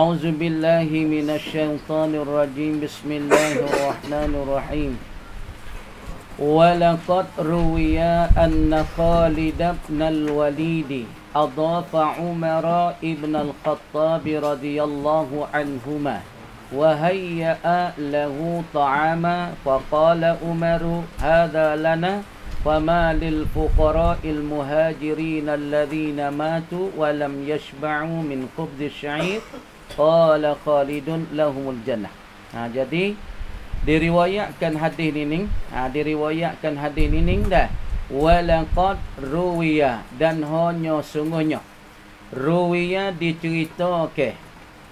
أعوذ بالله من الشيطان الرجيم بسم الله الرحمن الرحيم ولقد روي أن خالد بن الوليد أضاف عمر بن الخطاب رضي الله عنهما وهيأ له طعاما فقال عمر هذا لنا فما للفقراء المهاجرين الذين ماتوا ولم يشبعوا من خبز الشعير qala khalidun lahumul jannah ha, jadi diriwayatkan hadis ini ha, diriwayatkan hadis ini dah walaqad ruwiya dan hanya sungguhnya ruwiya diceritakan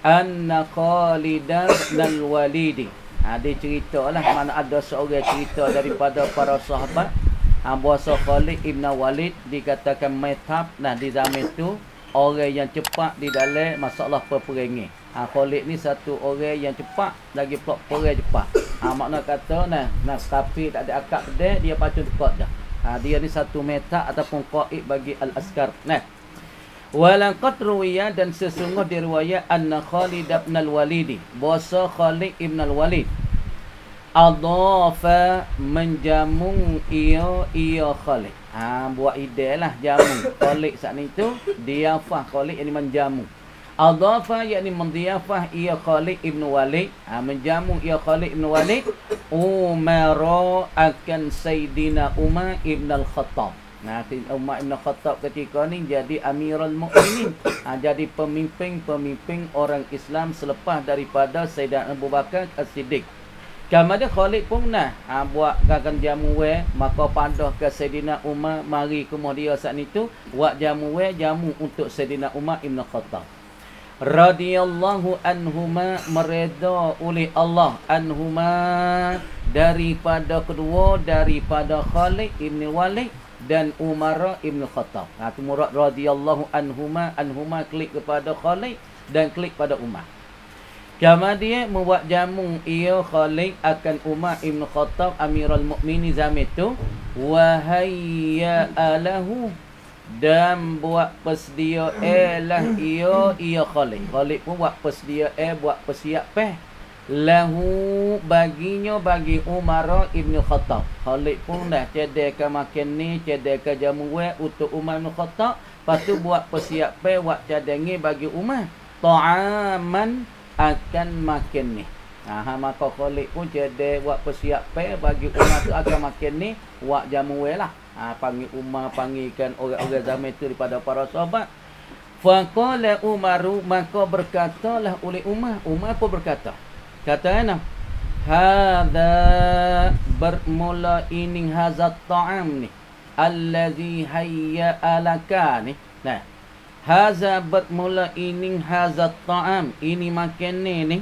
anna khalidan dan walidi ha, diceritalah mana ada seorang cerita daripada para sahabat Ha, bahasa Khalid Ibn Walid dikatakan metab nah di zaman itu orang yang cepat di dalam masalah peperangan. Ha, Khalid ni satu orang yang cepat lagi pula perang cepat. Ha, makna kata nah, nah tapi tak ada akak dia, dia pacu dekat dah. Ha, dia ni satu meta ataupun qaid bagi al-askar. Nah. Walan qad dan sesungguh diriwayat anna Khalid ibn al-Walid. Bosa Khalid ibn al-Walid. Adafa menjamung ia ia Khalid ha, buat ide lah jamu. Kolik saat ni tu, diafah kolik yang dimana jamu. Adhafa yakni mendiafah ia Khalid ibn Walid. Ha, menjamu ia Khalid ibn Walid. Umara akan Sayyidina Umar ibn al-Khattab. Nah, ha, Umar ibn al-Khattab ketika ni jadi amirul mu'minin. Ha, jadi pemimpin-pemimpin orang Islam selepas daripada Sayyidina Abu Bakar as-Siddiq. Kamu ada Khalid pun nah ha, buat gagang jamu we maka pandah ke Sayyidina Umar mari ke dia saat itu buat jamu we jamu untuk Sayyidina Umar Ibn Khattab. Radiyallahu anhuma mereda oleh Allah anhuma daripada kedua daripada Khalid Ibn Walid dan Umar Ibn Khattab. Ha, tu murad radiyallahu anhuma anhuma klik kepada Khalid dan klik pada Umar. Cuma dia membuat jamu ia khalik akan Umar Ibn Khattab Amirul Mukminin zaman itu wahayya alahu dan buat persedia eh lah ia ia khalik. Khalik pun buat persedia eh buat persiap peh. Lahu baginya bagi Umar Ibn Khattab. Khalik pun dah cedekan makin ni, cedekan jamu eh untuk Umar Ibn Khattab. Lepas tu buat persiap peh, buat cadangi bagi Umar. Ta'aman akan makin ni. Ha, ha maka kholik pun jadi buat persiapan bagi umat tu akan makin ni buat jamu lah. Ha, panggil umat, panggilkan orang-orang zaman tu daripada para sahabat. Faqala Umaru maka berkatalah oleh Umar. Umar pun berkata. Kata ana hadza bermula ini hazat ta'am ni allazi hayya alaka ni. Nah, Haza bermula ini haza ta'am Ini makan ni ni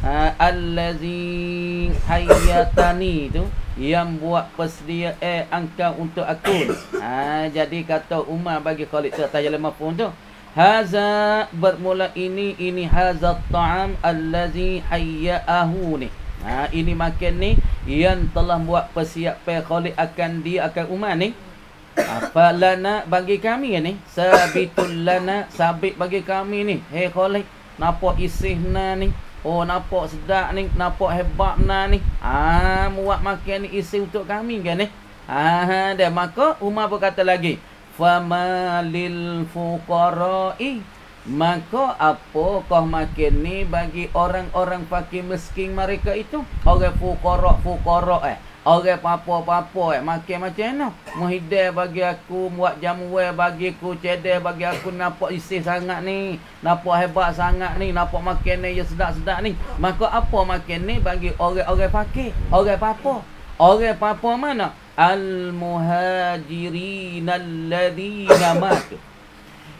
ha, Allazi hayatani tu Yang buat persedia eh angkau untuk aku ha, Jadi kata Umar bagi Khalid tak Jalim Mahfum tu Haza bermula ini ini haza ta'am Allazi hayatahu ni ha, Ini makan ni Yang telah buat persiapan Khalid akan dia akan Umar ni apa lana bagi kami ya ni sabitul lana sabit bagi kami ni hey eh, kholik nampak na ni oh nampak sedap ni nampak hebat na ni ah muat makin ni isi untuk kami kan ni ah dia maka umar berkata lagi famalil fuqara'i Maka apa kau makin ni bagi orang-orang fakir miskin mereka itu? Orang fukorok, fukorok eh. Orang apa-apa-apa yang eh, makan macam mana. Muhidai bagi aku, buat jamuai bagi aku, cedai bagi aku, nampak isi sangat ni. Nampak hebat sangat ni, nampak makan ni yang sedap-sedap ni. Maka apa makan ni bagi orang-orang fakir, orang apa-apa. Orang apa-apa mana? Al-Muhajirin al alladhina matu.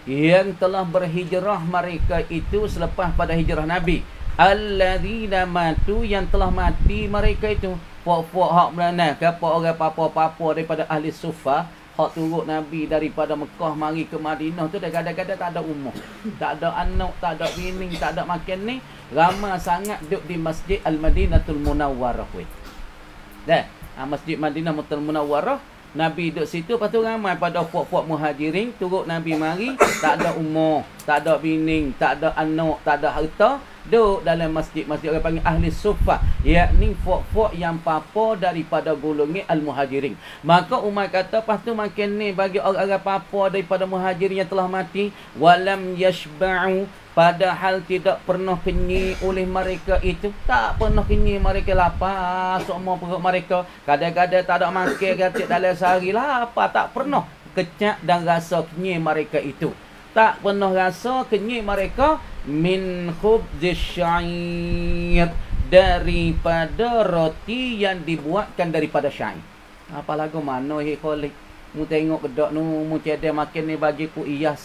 Yang telah berhijrah mereka itu selepas pada hijrah Nabi alladzina matu yang telah mati mereka itu puak-puak hak melana ke apa orang apa apa daripada ahli sufa hak turut nabi daripada Mekah mari ke Madinah tu dah kadang-kadang tak ada umur tak ada anak tak ada bini tak ada makan ni ramai sangat duduk di Masjid Al-Madinatul Munawwarah dah ah, masjid Madinah Mutal Munawwarah Nabi duduk situ Lepas tu ramai pada puak-puak muhajirin Turut Nabi mari Tak ada umur Tak ada bining Tak ada anak Tak ada harta Duduk dalam masjid-masjid Orang panggil ahli sufa Yakni puak-puak yang papa Daripada golongan al-muhajirin Maka Umar kata Lepas tu makin ni Bagi orang-orang papa Daripada muhajirin yang telah mati Walam yashba'u Padahal tidak pernah kenyi oleh mereka itu. Tak pernah kenyi mereka lapar. Lah. Semua perut mereka. Kadang-kadang tak ada makan. kacik dalam sehari lapar. Lah. Tak pernah kecak dan rasa kenyi mereka itu. Tak pernah rasa kenyi mereka. Min khubzisya'ir. Daripada roti yang dibuatkan daripada syair. apalagi lagu mana? Hei mu tengok bedak nu mu cedek makin ni bagi ku hebat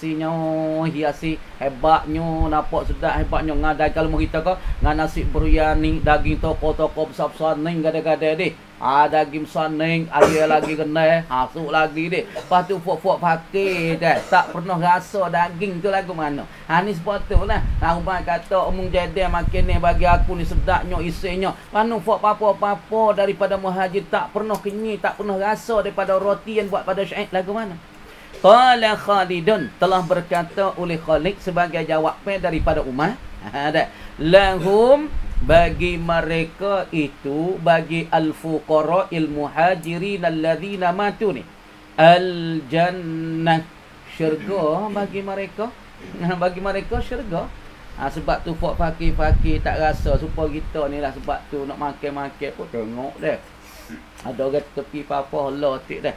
hiasi napok sudah hebat hebatnya ngadai kalau mu kita ko ngan nasi beruyan daging toko-toko besar-besar ni gada-gada deh ada game soning, ada lagi kenal, eh. ha, masuk lagi dia. Lepas tu fok-fok pakai dah. Tak pernah rasa daging tu lagu mana. Ha ni sepatu lah. Rumah kata umum oh, jadil makin ni bagi aku ni sedaknya isinya. Mana fok apa-apa-apa daripada muhajir tak pernah kenyi, tak pernah rasa daripada roti yang buat pada syait lagu mana. Qala Khalidun telah berkata oleh Khalid sebagai jawapan daripada Umar. Ada. Ha, Lahum bagi mereka itu bagi al-fuqara al-muhajirin alladhina matu ni al-jannah syurga bagi mereka bagi mereka syurga ha, sebab tu fak fakir fakir tak rasa supa kita ni lah sebab tu nak makan-makan pun tengok dah ada orang tepi papa lah tik dah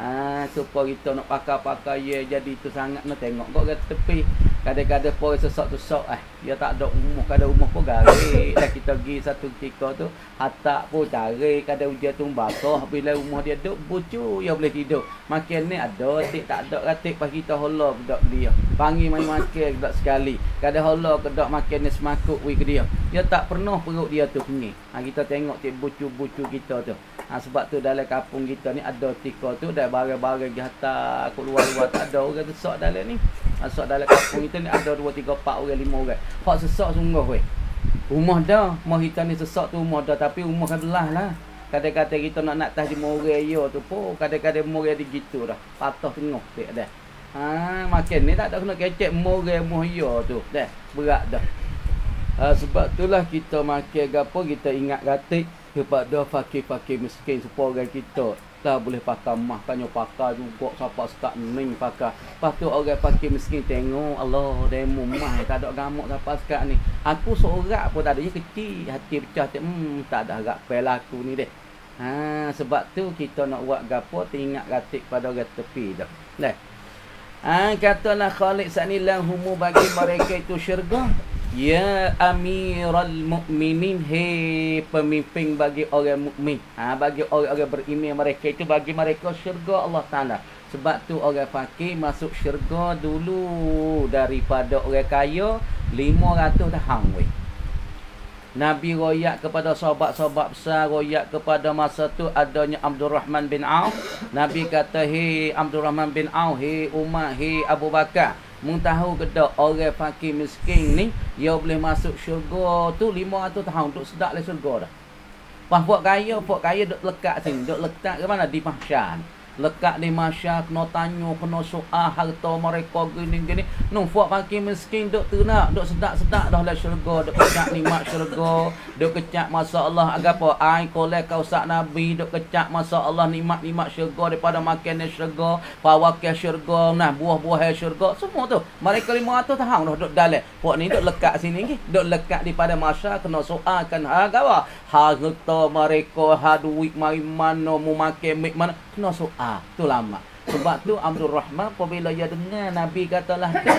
Ah, supaya kita nak pakai-pakai ya, jadi tu sangat nak tengok kok kat tepi kadang-kadang pore sesak sok eh dia tak ada umur kadang umur pun garik dah kita pergi satu ketika tu hatak pun cari kadang dia tu basah bila umur dia duk bucu ya boleh tidur makin ni ada tik tak ada ratik pas kita holo budak dia panggil main makan budak sekali kada Allah kedak makan ni semakuk wui dia dia tak pernah perut dia tu kenyi ha, kita tengok tik bucu-bucu kita tu ha, sebab tu dalam kapung kita ni ada tika tu dari barang-barang pergi hantar luar-luar tak ada orang tu sok dalam ni ha, sok dalam kapung kita ni ada 2, 3, 4 orang, 5 orang hak sesok sungguh weh. rumah dah rumah kita ni sesok tu rumah dah tapi rumah kan belah lah kadang-kadang kita nak nak tahu di morai ya tu pun kadang-kadang morai di gitu dah patah tengok tak ada Ha, makin ni tak ada kena kecek moreng mohya tu. Dah, berat dah. Ha, sebab itulah kita makin gapo kita ingat gatik dah fakir-fakir miskin supaya kita tak boleh pakai mah tanya pakai juga siapa sekat ni? pakai lepas tu orang pakai miskin tengok Allah demo mah tak ada gamuk siapa sekat ni aku seorang pun tak ada ni kecil hati pecah hati hmm, tak ada agak pel aku ni deh ha, sebab tu kita nak buat gapo teringat gatik pada orang tepi dah dah Ha, katalah Khalid sani lahumu bagi mereka itu syurga. Ya amiral mu'minin he pemimpin bagi orang mukmin. Ha, bagi orang-orang beriman mereka itu bagi mereka syurga Allah Taala. Sebab tu orang fakir masuk syurga dulu daripada orang kaya 500 dah hang weh. Nabi royak kepada sahabat-sahabat besar royak kepada masa tu adanya Abdul Rahman bin Auf. Nabi kata, "Hei Abdul Rahman bin Auf, hei Umar, hei Abu Bakar, mung tahu ke tak orang fakir miskin ni dia boleh masuk syurga tu 500 tahun untuk sedak le syurga dah." Pak kaya, pak kaya duk lekat sini, dok letak ke mana di mahsyar lekat di masya kena tanya kena soal harta mereka gini gini nun fuak kaki miskin dok ternak dok sedak-sedak dah lah syurga dok kecak ni mak syurga dok kecak masalah agak apa ai kolek kau sak nabi dok kecak masalah ni mak syurga daripada makan syurga pawakan syurga nah buah-buah syurga semua tu mereka lima tu tahan, dah dok dalek fuak ni dok lekat sini ni, dok lekat di pada masya kena soalkan harga apa harta mereka haduik duit mari mana mu makan mik mana kena soal ah, tu lama sebab tu Abdul Rahman apabila dia dengar Nabi katalah tu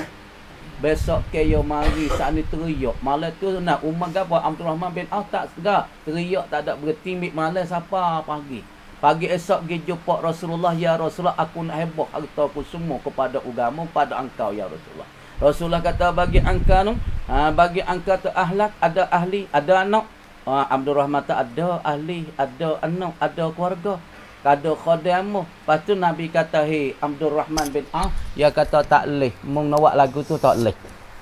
besok ke yo mari saat ni teriak malam tu nak umat gapo Abdul Rahman bin Auf tak segar teriak tak ada berhenti mik malam siapa pagi pagi esok pergi jumpa Rasulullah ya Rasulullah aku nak heboh harta aku semua kepada agama pada engkau ya Rasulullah Rasulullah kata bagi angka tu ha, bagi angka tu ahlak ada ahli ada anak ha, Abdul Rahman tak ada ahli ada anak ada keluarga kada khodam lepas tu nabi kata hey Abdul Rahman bin ah dia kata tak leh mung nak lagu tu tak leh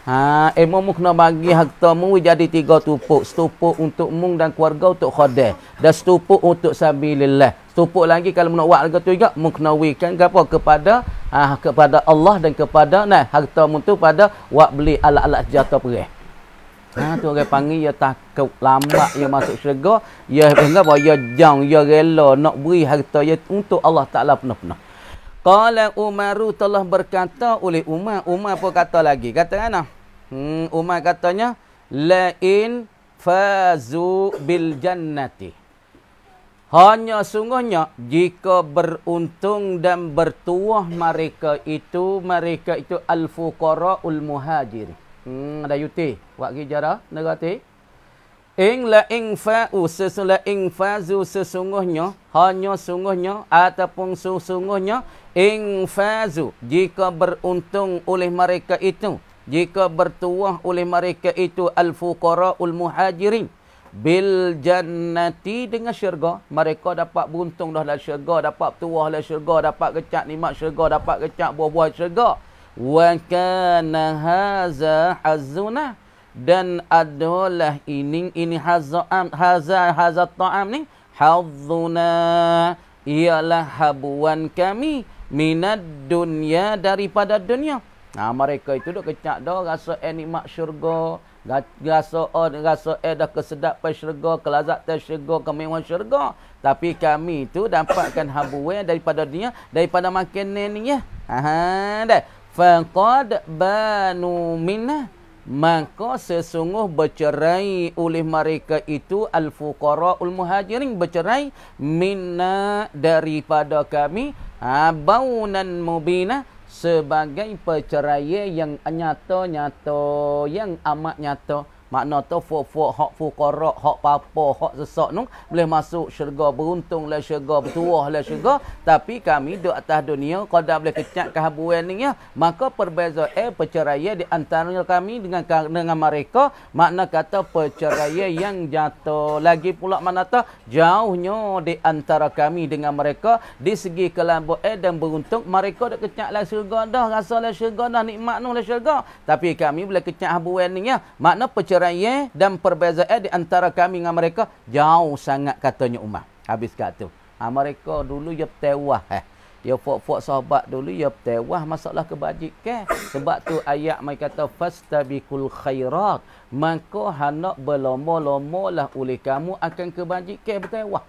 ha eh mung, mung kena bagi harta mu jadi tiga tupuk setupuk untuk mung dan keluarga untuk khodam dan setupuk untuk sabilillah setupuk lagi kalau nak buat lagu tu juga mung kena wikan ke apa kepada ah kepada Allah dan kepada nah harta mu tu pada wak beli alat-alat jatuh perih Ha tu orang panggil ya takut lambat ya masuk syurga, ya benar bahawa ya jang ya rela nak beri harta ya untuk Allah Taala penuh-penuh. Qala Umar telah berkata oleh Umar, Umar apa kata lagi? Kata kan? Ah? Hmm Umar katanya la in fazu bil jannati. Hanya sungguhnya jika beruntung dan bertuah mereka itu mereka itu al-fuqara ul-muhajir. Hmm ada yuti. Buat gijara negara ti. Ing la ing fa'u sesula ing fa'zu sesungguhnya. Hanya sungguhnya ataupun sesungguhnya. Ing fa'zu. Jika beruntung oleh mereka itu. Jika bertuah oleh mereka itu. Al-fuqara'ul muhajirin. Bil jannati dengan syurga. Mereka dapat beruntung dah dalam syurga. Dapat tuah dalam syurga. Dapat kecak nimat syurga. Dapat kecak buah-buah syurga. Wa kana haza hazunah dan adalah ini ini hazam haza haza ta'am ni hazuna ialah habuan kami minad dunia daripada dunia nah mereka itu dok kecak dah rasa nikmat syurga rasa on rasa eh dah kesedap pas syurga kelazat pas syurga kemewahan syurga tapi kami itu dapatkan habuan daripada dunia daripada makanan ni ya ha dah faqad banu minah maka sesungguh bercerai oleh mereka itu al-fuqara ul-muhajirin bercerai minna daripada kami abaunan mubina sebagai perceraian yang nyata-nyata yang amat nyata, -nyata. Makna tu fuk-fuk hak fuqara, hak papa, hak sesak nu boleh masuk syurga beruntung lah syurga bertuah lah syurga tapi kami di atas dunia dah boleh kecak ke habuan ni ya. maka perbezaan eh, perceraian di antaranya kami dengan dengan mereka makna kata perceraian yang jatuh lagi pula makna tu jauhnya di antara kami dengan mereka di segi kelambu eh, dan beruntung mereka dah kecak lah syurga dah rasa lah syurga dah nikmat nu lah syurga tapi kami boleh kecak habuan ni ya. makna perceraian ceraya dan perbezaan di antara kami dengan mereka jauh sangat katanya Umar. Habis kat tu. Ha, mereka dulu ya tewah. Eh. Ya fok-fok sahabat dulu ya tewah masalah kebajikan. Sebab tu ayat mereka kata fastabiqul khairat. Maka hendak berlomba-lomba oleh kamu akan kebajikan bertewah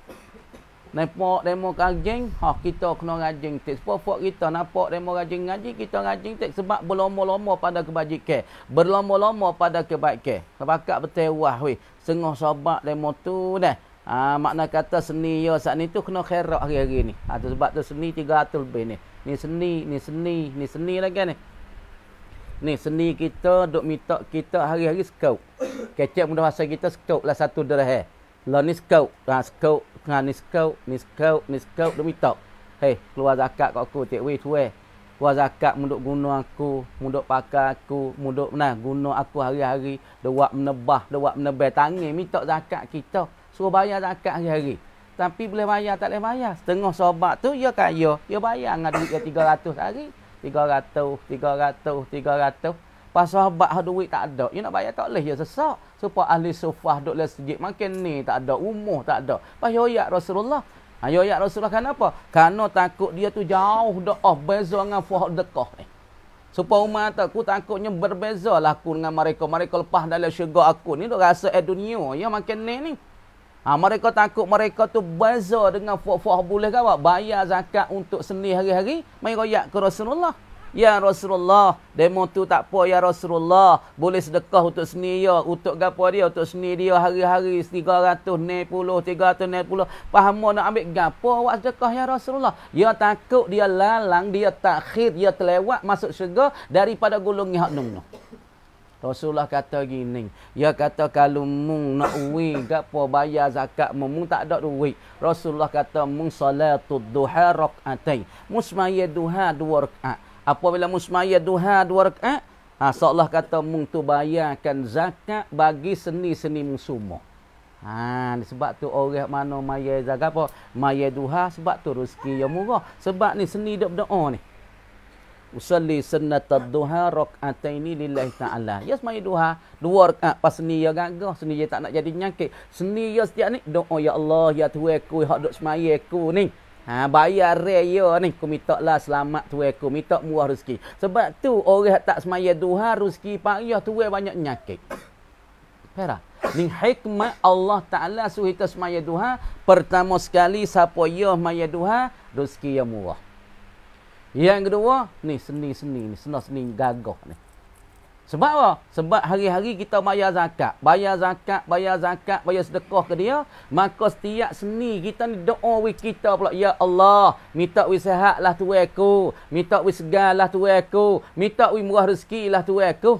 nampak demo rajin ha kita kena rajin tak sebab fuk kita nampak demo rajin ngaji kita rajin tak sebab berlomo-lomo pada kebajikan berlomo-lomo pada kebaikan sepakat betul wah weh sengah sobat demo tu dah ha, makna kata seni ya saat ni tu kena kherak hari-hari ni ha, tu sebab tu seni 300 lebih ni ni seni ni seni ni seni lagi ni ni seni kita dok minta kita hari-hari skau kecek mudah masa kita skau lah satu derah eh. lah ni skau ha, skau kau ni skau, ni skau, ni skau demi tok. Hei, keluar zakat kat aku tiap wei tu eh. Keluar zakat munduk guna aku, munduk pakai aku, munduk nah guna aku hari-hari, dewak menebah, dewak menebah tangan minta zakat kita. Suruh bayar zakat hari-hari. Tapi boleh bayar tak boleh bayar. Setengah sobat tu ya kaya, ya bayar dengan duit yang 300 hari. 300, 300, 300. Pas sobat duit tak ada, ya nak bayar tak boleh, ya sesak. Sopo ahli sufah duk le sejik makin ni tak ada umur tak ada. Pas yoyak Rasulullah. Ha yoyak Rasulullah kenapa? Karena takut dia tu jauh dah oh, beza dengan fuh dekah ni. Eh. Sopo umat tak ku takutnya berbezalah aku dengan mereka. Mereka lepas dalam syurga aku ni duk rasa eh dunia ya makin ni ni. Ha, mereka takut mereka tu beza dengan fuh-fuh boleh kawak. Bayar zakat untuk seni hari-hari. Mereka yak ke Rasulullah. Ya Rasulullah, demo tu tak apa ya Rasulullah. Boleh sedekah untuk seni ya, untuk gapo dia, untuk seni dia hari-hari 390, 390. Faham nak ambil gapo awak sedekah ya Rasulullah? Ya takut dia lalang, dia takhir, dia terlewat masuk syurga daripada golongan hak nung Rasulullah kata gini, ya kata kalau mung nak uwi gapo bayar zakat mung tak ada duit. Rasulullah kata mung salatud duha rak'atain. Mung sembahyang duha dua rakaat apabila musmaya duha dua rakaat ha seolah kata mung zakat bagi seni-seni musumo ha sebab tu orang mana maya zakat apa maya duha sebab tu rezeki yang murah sebab ni seni dak berdoa ni usalli sunnat ad-duha rak'ataini lillahi ta'ala ya semaya duha dua rakaat pas ni ya gagah seni ya tak nak jadi nyakit seni ya setiap ni doa ya Allah ya Tuhanku ya hak dak semaya ku ni Ha, bayar raya ni. Aku minta lah selamat tu aku. Minta murah rezeki. Sebab tu orang tak semaya duha rezeki payah tu banyak nyakit. Pera. Ni hikmah Allah Ta'ala suruh kita semaya duha. Pertama sekali siapa ya semaya duha. Rezeki yang murah. Yang kedua. Ni seni-seni ni. Senang seni gagah ni. Sebab apa? Sebab hari-hari kita bayar zakat. Bayar zakat, bayar zakat, bayar sedekah ke dia. Maka setiap seni kita ni doa with kita pula. Ya Allah, minta with sehat lah tu aku. Minta with segar lah tu aku. Minta with murah rezeki lah tu aku.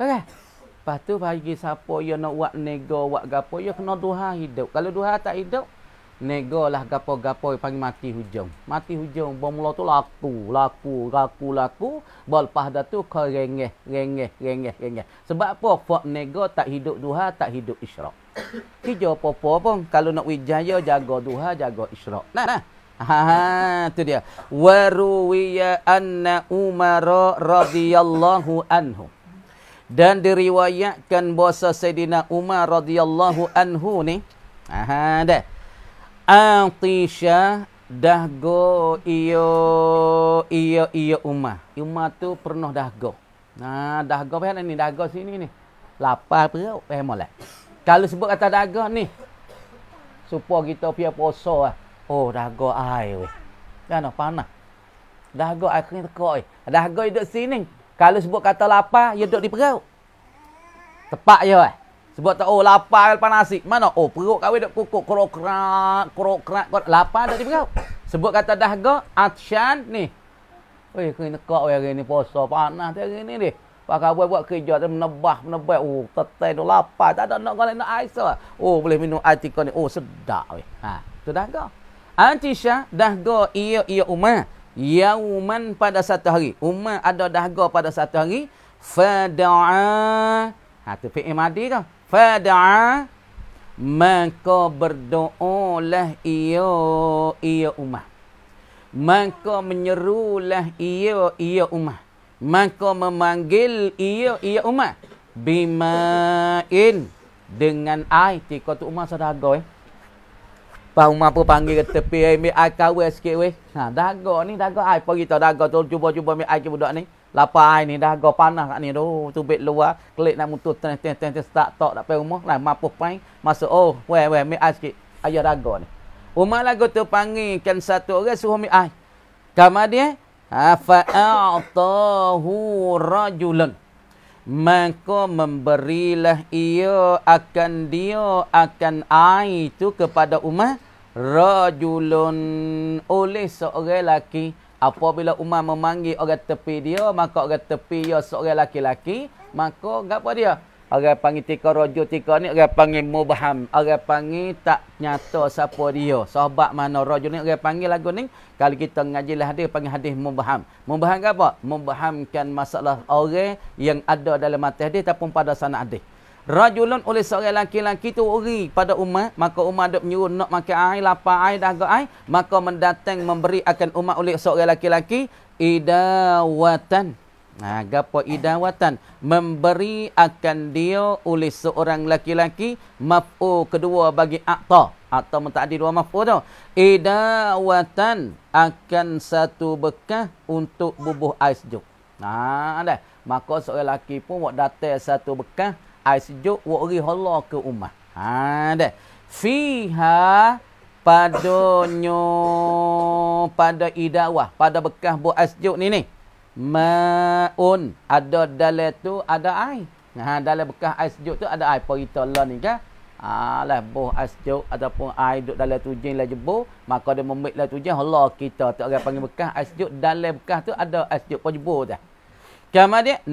Tak kan? Lepas tu bagi siapa yang nak buat nego, buat gapo, yang kena duha hidup. Kalau duha tak hidup, Nego lah gapo-gapoi panggil mati hujung. Mati hujung bermula tu laku, laku, laku, laku. bal pahda tu kau rengeh, rengeh, rengeh, Sebab apa? Fak nego tak hidup duha, tak hidup isyrak. Kijau apa-apa pun. Kalau nak wijaya, jaga duha, jaga isyrak. Nah, nah. Ha, ha tu dia. Waruwiya anna Umar radhiyallahu anhu. Dan diriwayatkan bahasa Sayyidina Umar radhiyallahu anhu ni. Ha, ha dah. Atisha go iyo iyo iyo uma. Uma tu pernah dah go Nah, dah go apa ni? dah go sini ni. Lapar apa? Eh, mulai. Kalau sebut kata dah go ni. Supo kita pia poso lah. Oh, dahgo ai weh. Kan oh, panah. Dahgo akhirnya tekok dah go hidup sini. Kalau sebut kata lapar, ia duduk di perau. Tepat je weh. Sebab tak, oh lapar lepas nasi. Mana? Oh, perut kahwin duk kukuk. Kurok-kurak, kurok-kurak. Kurok. Lapar tak tiba-tiba. Sebut kata dahga, Atsyan ni. Weh, kena nekak weh hari ni. Puasa panas dia hari ni deh. Pakar buat buat kerja tu menebah menebah. Oh, tetai tu lapar. Tak ada nak kalau nak aisa. Lah. Oh, boleh minum artikel ni. Oh, sedap weh. Ha, tu dahga. Antisha dahga ia ia umat. Yauman pada satu hari. Umat ada dahga pada satu hari. Fada'a. Ha, tu fi'i tau fada'a maka lah ia ia umat maka lah ia ia umat maka memanggil ia ia umat bimain dengan air tika tu umat sedaga eh Pak Umar pun panggil kat tepi air, eh? ambil air kawal sikit weh. Ha, dagak ni, dagak air. Pergi tau dagak tu, cuba-cuba ambil air ke budak ni lapai ni dah agak panas kat ni tu tubik luar klik nak mutu ten ten ten tak start tok dak pergi rumah lah mampu pain masuk oh we we mi ai sikit ayah raga ni umar lagu tu panggilkan satu orang suruh mi ai kama dia ha fa'atahu rajulan maka memberilah ia akan dia akan ai tu kepada umar rajulun oleh seorang lelaki Apabila Umar memanggil orang tepi dia, maka orang tepi dia seorang laki-laki, maka enggak apa dia? Orang panggil tika rojo tika ni, orang panggil mubaham. Orang panggil tak nyata siapa dia. Sahabat mana rojo ni, orang panggil lagu ni. Kalau kita ngajilah hadis, panggil hadis mubaham. Mubaham apa? Mubahamkan masalah orang yang ada dalam mati hadis ataupun pada sana hadis. Rajulun oleh seorang laki-laki tu uri pada umat. Maka umat dia menyuruh nak makan air, lapar air, dagak air. Maka mendatang memberi akan umat oleh seorang laki-laki Idawatan. Nah, ha, gapo idawatan memberi akan dia oleh seorang laki-laki maf'u kedua bagi akta atau mentadi dua maf'u tu idawatan akan satu bekah untuk bubuh air sejuk nah ha, dah maka seorang laki pun buat datang satu bekah ai sejuk wa urih Allah ke umat. Ha dah. Fiha padonyo pada idawah pada bekas bu asjuk ni ni. Maun ada dalam tu ada air. Ha dalam bekas asjuk tu ada air. perita lah ni kan. Alah buh asjuk ataupun air duduk dalam tujuan lah jebu Maka dia memik lah tujuan Allah kita tak akan panggil bekah asjuk Dalam bekah tu ada asjuk pun jebu dah Kamu nubiza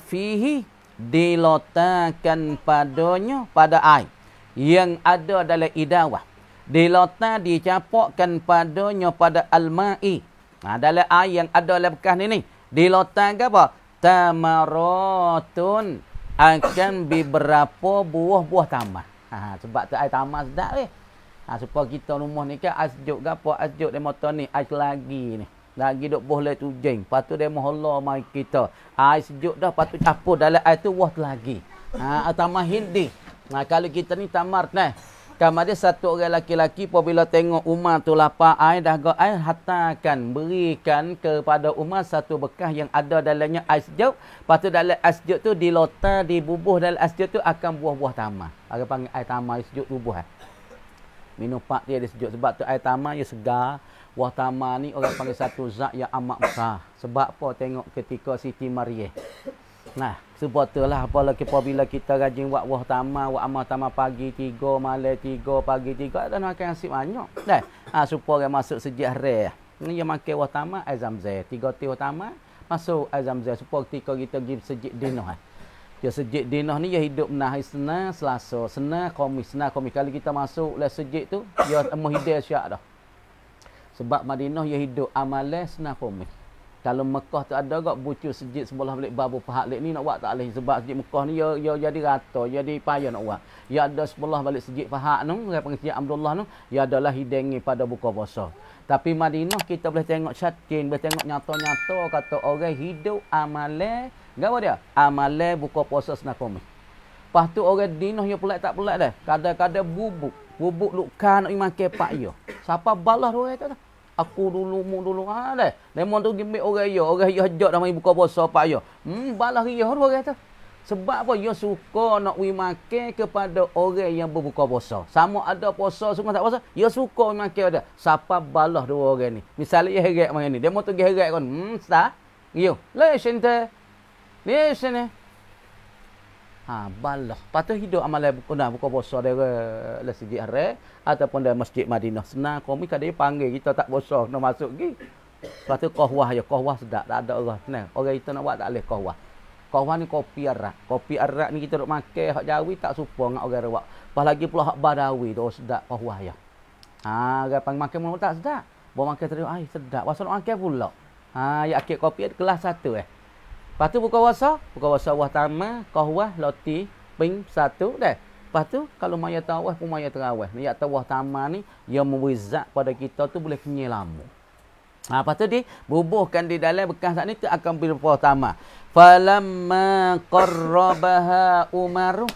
Nubizafihi diletakkan padanya pada air yang ada dalam idawah dilata dicapokkan padanya pada almai mai ha, dalam air yang ada dalam bekas ni ni dilata apa tamaratun akan beberapa buah-buah tamar ha, sebab tu air tamar sedap eh ha, supaya kita rumah ni kan asjuk ke apa asjuk demo motor ni as lagi ni lagi duk boleh tu jeng. Lepas tu dia mahala mai kita. Ah, air sejuk dah. Lepas tu capur dalam air tu wah lagi. Ha, tambah hindi. Nah, kalau kita ni tamar eh Kamu ada satu orang laki-laki apabila tengok umat tu lapar air dah go air hatakan berikan kepada umat satu bekah yang ada dalamnya ais jeruk. Pastu dalam air sejuk tu dilota dibubuh dalam air sejuk tu akan buah-buah tamar. Orang panggil air tamar sejuk jeruk bubuh eh. Minum pak dia ada sejuk sebab tu air tamar dia segar. Wah tamar ni orang panggil satu zat yang amat besar. Sebab apa tengok ketika Siti Maria. Nah, sebab tu lah apalagi bila kita rajin buat wah tamar, wah amat tamar pagi tiga, malam tiga, pagi tiga, dan makan asyik banyak. Dah, ha, supaya orang masuk sejak rare. Ini yang makan wah tamar, azam zair. Tiga tiga tamar, masuk azam zair. Supaya ketika kita pergi sejak dinah. Ha. Ya sejik dinah ni ya hidup nah senang selasa senang komis senang komis kali kita masuk le lah sejik tu ya mohide syak dah sebab Madinah ia hidup amalan senah komis. Kalau Mekah tu ada gak bucu sejid sebelah balik babu pahak lek ni nak buat tak leh sebab sejid Mekah ni ya ya jadi rata, jadi payah nak buat. Ya ada sebelah balik sejid pahak tu, orang panggil sejid Abdullah tu, ya adalah hidangi pada buka puasa. Tapi Madinah kita boleh tengok syakin, boleh tengok nyata-nyata kata orang hidup amale, gapo dia? Amale buka puasa senak komi. Lepas tu orang dinah yang pelak tak pelak dah. Kadang-kadang bubuk, bubuk lukan nak makan pak ya. Siapa balah orang tu? Dah? aku dulu mu dulu ah ha, dah. Lemon tu gimik orang ya, orang ya hajak dah mai buka puasa pak ya. Hmm balah ya orang kata. Sebab apa ya suka nak we makan kepada orang yang berbuka puasa. Sama ada puasa semua tak puasa, ya suka we makan ada. Siapa balah dua orang ni? Misalnya heret macam ni. Demo tu heret kan. Hmm sta. Yo. Lah sente. Ni sene. Ha balah. Patut hidup amalan kena buka puasa dia eh, le lah sidik are ataupun dalam Masjid Madinah. Senang kami kadang panggil kita tak puasa kena masuk gi. Patut kahwah ya kahwah sedap tak ada Allah. Senang, orang kita nak buat tak leh kahwah. Kahwah ni kopi arak. Kopi arak ni kita nak makan hak Jawi tak supo ngak orang rewak. Pas lagi pula hak Badawi tu sedap kahwah ya. Ha orang pang makan pun tak sedap. Bawa makan tadi ai sedap. Pasal nak makan pula. Ha ya akik kopi kelas satu eh. Lepas tu buka wasa, buka wasa wah tama, kahwah, loti, ping, satu, deh. Lepas tu, kalau maya tawah pun maya terawah. Niat tawah tamah ni, yang memberi zat pada kita tu boleh kenyai lama. Ha, lepas tu di bubuhkan di dalam bekas saat ni, tu akan beri puah tamah. Falamma qarrabaha umaru.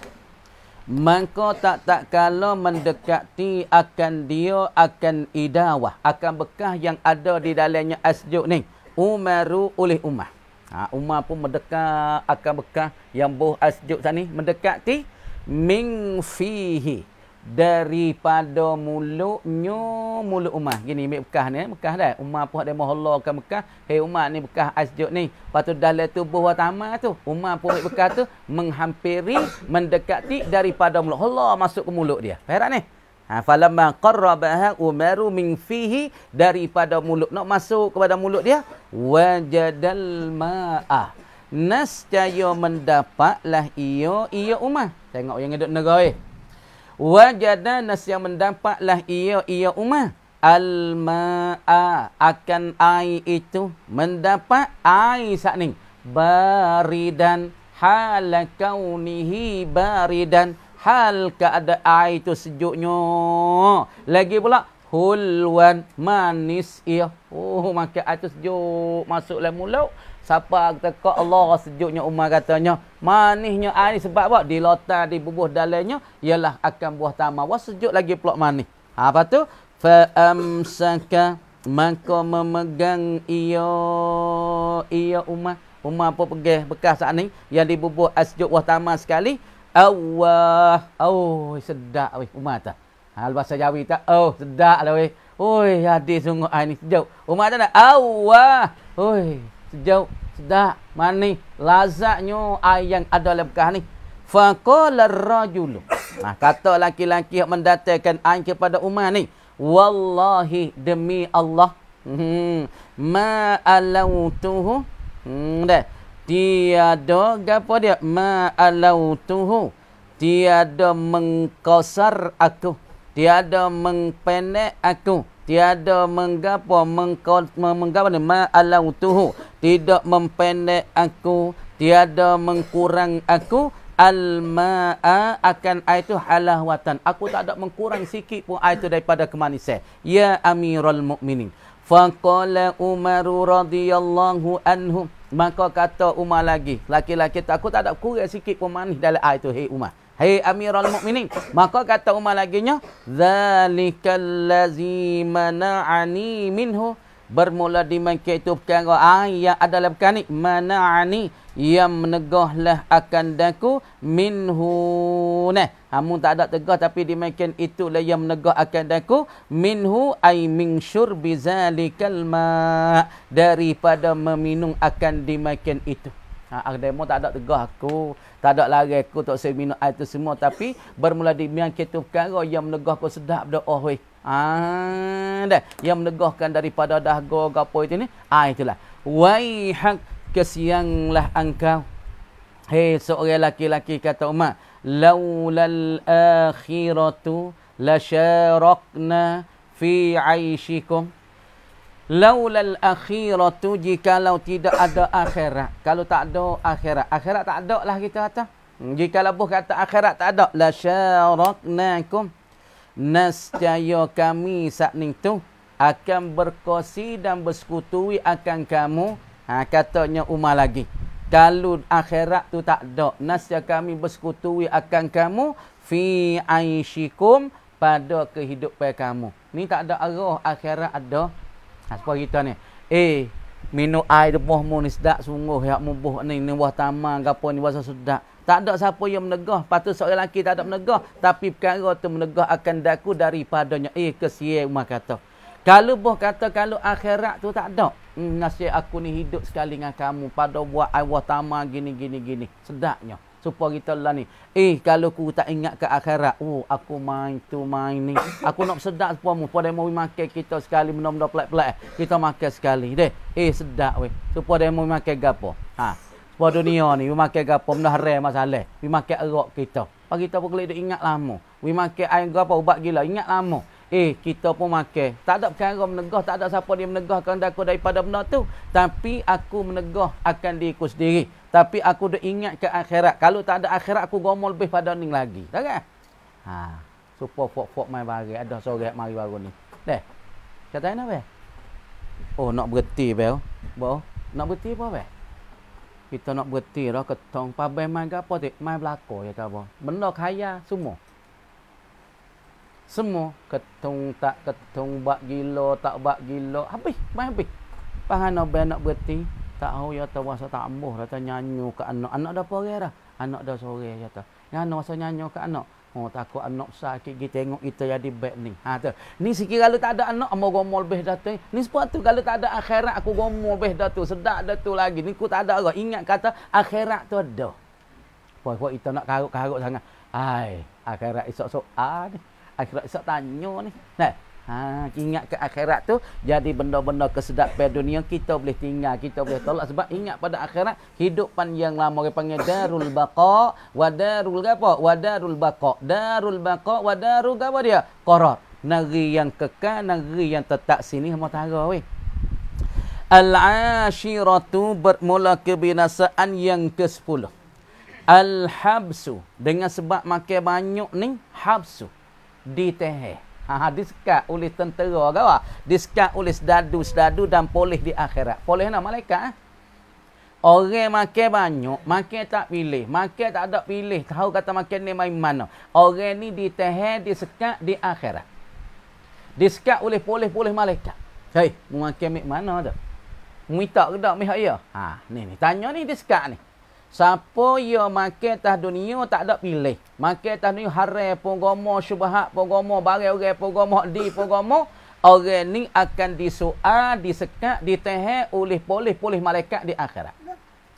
Maka tak tak kalau mendekati akan dia akan idawah. Akan bekah yang ada di dalamnya asjuk ni. Umaru oleh umah. Ha, Umar pun mendekat akan bekah yang buh asjub sana. Mendekati. Ming fihi. Daripada mulutnya mulut Umar. Gini, ambil bekah ni. Bekah eh. dah. Umar pun ada mahalah akan bekah. Hei Umar ni bekah asjub ni. Lepas tu dalai buah watama tu. Umar pun ambil bekah tu. Menghampiri, mendekati daripada mulut. Allah masuk ke mulut dia. Perak ni? Ha, falamma qarrabaha Umaru min fihi daripada mulut. Nak masuk kepada mulut dia. Wajadal ma'a. Nascaya mendapatlah ia, ia umah. Tengok yang hidup negara eh. Wajada nascaya mendapatlah ia, ia umah. Al-ma'a akan air itu mendapat air sakni Baridan halakaunihi Baridan hal keadaan air itu sejuknya. Lagi pula, hulwan manis ia. Oh, makan air itu sejuk. Masuklah mulut. Siapa kata kau Allah sejuknya Umar katanya. Manisnya air sebab apa? di bubuh dalamnya. Ialah akan buah tamar. Wah sejuk lagi pula manis. Ha, apa tu? Fa'amsaka maka memegang ia, ia Umar. Umar pun pergi bekas saat ni. Yang dibubuh air sejuk buah tamar sekali. Allah. Oh, sedap weh Umar tu. Hal bahasa Jawi tak? Oh, sedap lah weh. Oi, hadis sungguh ai ni sejuk. Umar tu nak Allah. Oi, sejuk, sedap, manis, lazatnya ai yang ada dalam kah ni. Faqala ar-rajul. Nah, kata laki-laki yang mendatangkan ai kepada Umar ni, wallahi demi Allah. Hmm, ma alautuhu. Hmm, dah tiada gapo dia ma ma'alautuhu tiada mengkosar aku tiada mengpenek aku tiada menggapo mengkau menggapo ni ma ma'alautuhu tidak mempenek aku tiada mengkurang aku Al-ma'a akan air itu halahwatan. Aku tak ada mengkurang sikit pun air itu daripada kemanisan. Ya amirul mu'minin. Faqala Umar radhiyallahu anhu. Maka kata Umar lagi, laki-laki takut tak ada kurang sikit pun manis dalam air tu, hei Umar. Hei Amirul Mukminin. Maka kata Umar lagi nya, zalikal lazi mana'ani minhu bermula di mangke itu perkara ai yang adalah perkara ni mana'ani yang menegahlah akan daku minhu nah kamu ha, tak ada tegah tapi di mangke itu lah yang menegah akan daku minhu ai min syurbi zalikal ma daripada meminum akan di mangke itu ha ada tak ada tegah aku tak ada lari aku tak saya minum air tu semua tapi bermula di mian ketu perkara yang menegah aku sedap doa oh, weh. Ah dah yang menegahkan daripada dahaga gapo itu ni. Ah itulah. Waihak kesianglah engkau. Hei seorang lelaki-lelaki kata Umar, laulal akhiratu lasyarakna fi aishikum. Laulal akhiratu jika lau tidak ada akhirat. Kalau tak ada akhirat. Akhirat tak ada lah kita kata. Hmm, jika labuh kata akhirat tak ada. La syaraknakum. Nascaya kami saat ni tu. Akan berkosi dan bersekutui akan kamu. Ha, katanya Umar lagi. Kalau akhirat tu tak ada. Nascaya kami bersekutui akan kamu. Fi aishikum. Pada kehidupan kamu. Ni tak ada arah akhirat ada. Ha sebab kita ni. Eh minum air buah mu ni sedap sungguh yak mu buah ni ni buah taman gapo ni rasa sedap. Tak ada siapa yang menegah, patut seorang lelaki tak ada menegah, tapi perkara tu menegah akan daku daripadanya. Eh kesian umat kata. Kalau boh kata kalau akhirat tu tak ada. Hmm, nasihat aku ni hidup sekali dengan kamu pada buat ai wah taman gini gini gini. Sedapnya supaya kita lah ni. Eh, kalau aku tak ingat ke akhirat, oh, aku main tu, main ni. Aku nak sedap supamu. Supaya dia mahu makan kita sekali, benda-benda pelak-pelak. Eh. Kita makan sekali. Deh, eh, sedap weh. Supaya dia mau makan gapo. Ha. Supaya dunia ni, we makan gapo, benda haram masalah. We makan erok kita. Pak kita pun kena ingat lama. We makan air gapo, ubat gila. Ingat lama. Eh, kita pun makan. Tak ada perkara menegah. Tak ada siapa dia menegahkan aku daripada benda tu. Tapi aku menegah akan diriku sendiri. Tapi aku dah ingat ke akhirat. Kalau tak ada akhirat, aku gomol lebih pada ni lagi. Tak kan? Ha. Supo fok-fok main bagi. Ada sore mari baru ni. Dah. Kata ni apa? Oh, nak berhenti, Bel. Bo. Nak berhenti apa, Bel? Kita nak berhenti lah ke tong. Pabai main ke apa, Tik? Main belakang, ya, Kak, Bo. Benda kaya, semua. Semua. Ketung tak ketung, bak gila, tak bak gila. Habis, main habis. be nak berhenti tahu ya tahu masa tak ambuh dah nyanyu ke anak. Anak dah pergi dah. Anak dah sore ya tahu. Ya anak masa nyanyu ke anak. Oh takut anak sakit gi tengok kita jadi bad ni. Ha tu. Ni sikit kalau tak ada anak mau gomol lebih dah tu. Ni sebab tu kalau tak ada akhirat aku gomol lebih dah tu. Sedak dah tu lagi. Ni ku tak ada orang ingat kata akhirat tu ada. Puak-puak kita nak karuk-karuk sangat. Ai, akhirat esok-esok ah ni. Akhirat esok tanya ni. Nah, Ha, ingat ke akhirat tu jadi benda-benda kesedap per dunia kita boleh tinggal kita boleh tolak sebab ingat pada akhirat hidupan yang lama orang panggil darul baqa wa darul gapa, wa darul baqa darul baqa wa darul gapa dia qarar negeri yang kekal negeri yang tetap sini hamba tara weh Al-ashiratu bermula kebinasaan yang ke-10. Al-habsu. Dengan sebab makan banyak ni, habsu. Diteheh. Ha, ha disekat oleh tentera kau lah. Disekat oleh sedadu-sedadu dan polis di akhirat. Polis nak malaikat. Ha? Orang makan banyak, makan tak pilih. Makan tak ada pilih. Tahu kata makan ni main mana. Orang ni di disekat di akhirat. Disekat oleh polis-polis malaikat. Hei, mau makan mana tu? Mau minta ke tak? Ya? Ha, ni ni. Tanya ni disekat ni. Siapa yang makan atas dunia tak ada pilih. Makan atas dunia haram, pogomo, syubhat, pogomo, barang orang pogomo, di pogomo. Orang ni akan disuah, disekat, ditehek oleh polis-polis malaikat di akhirat.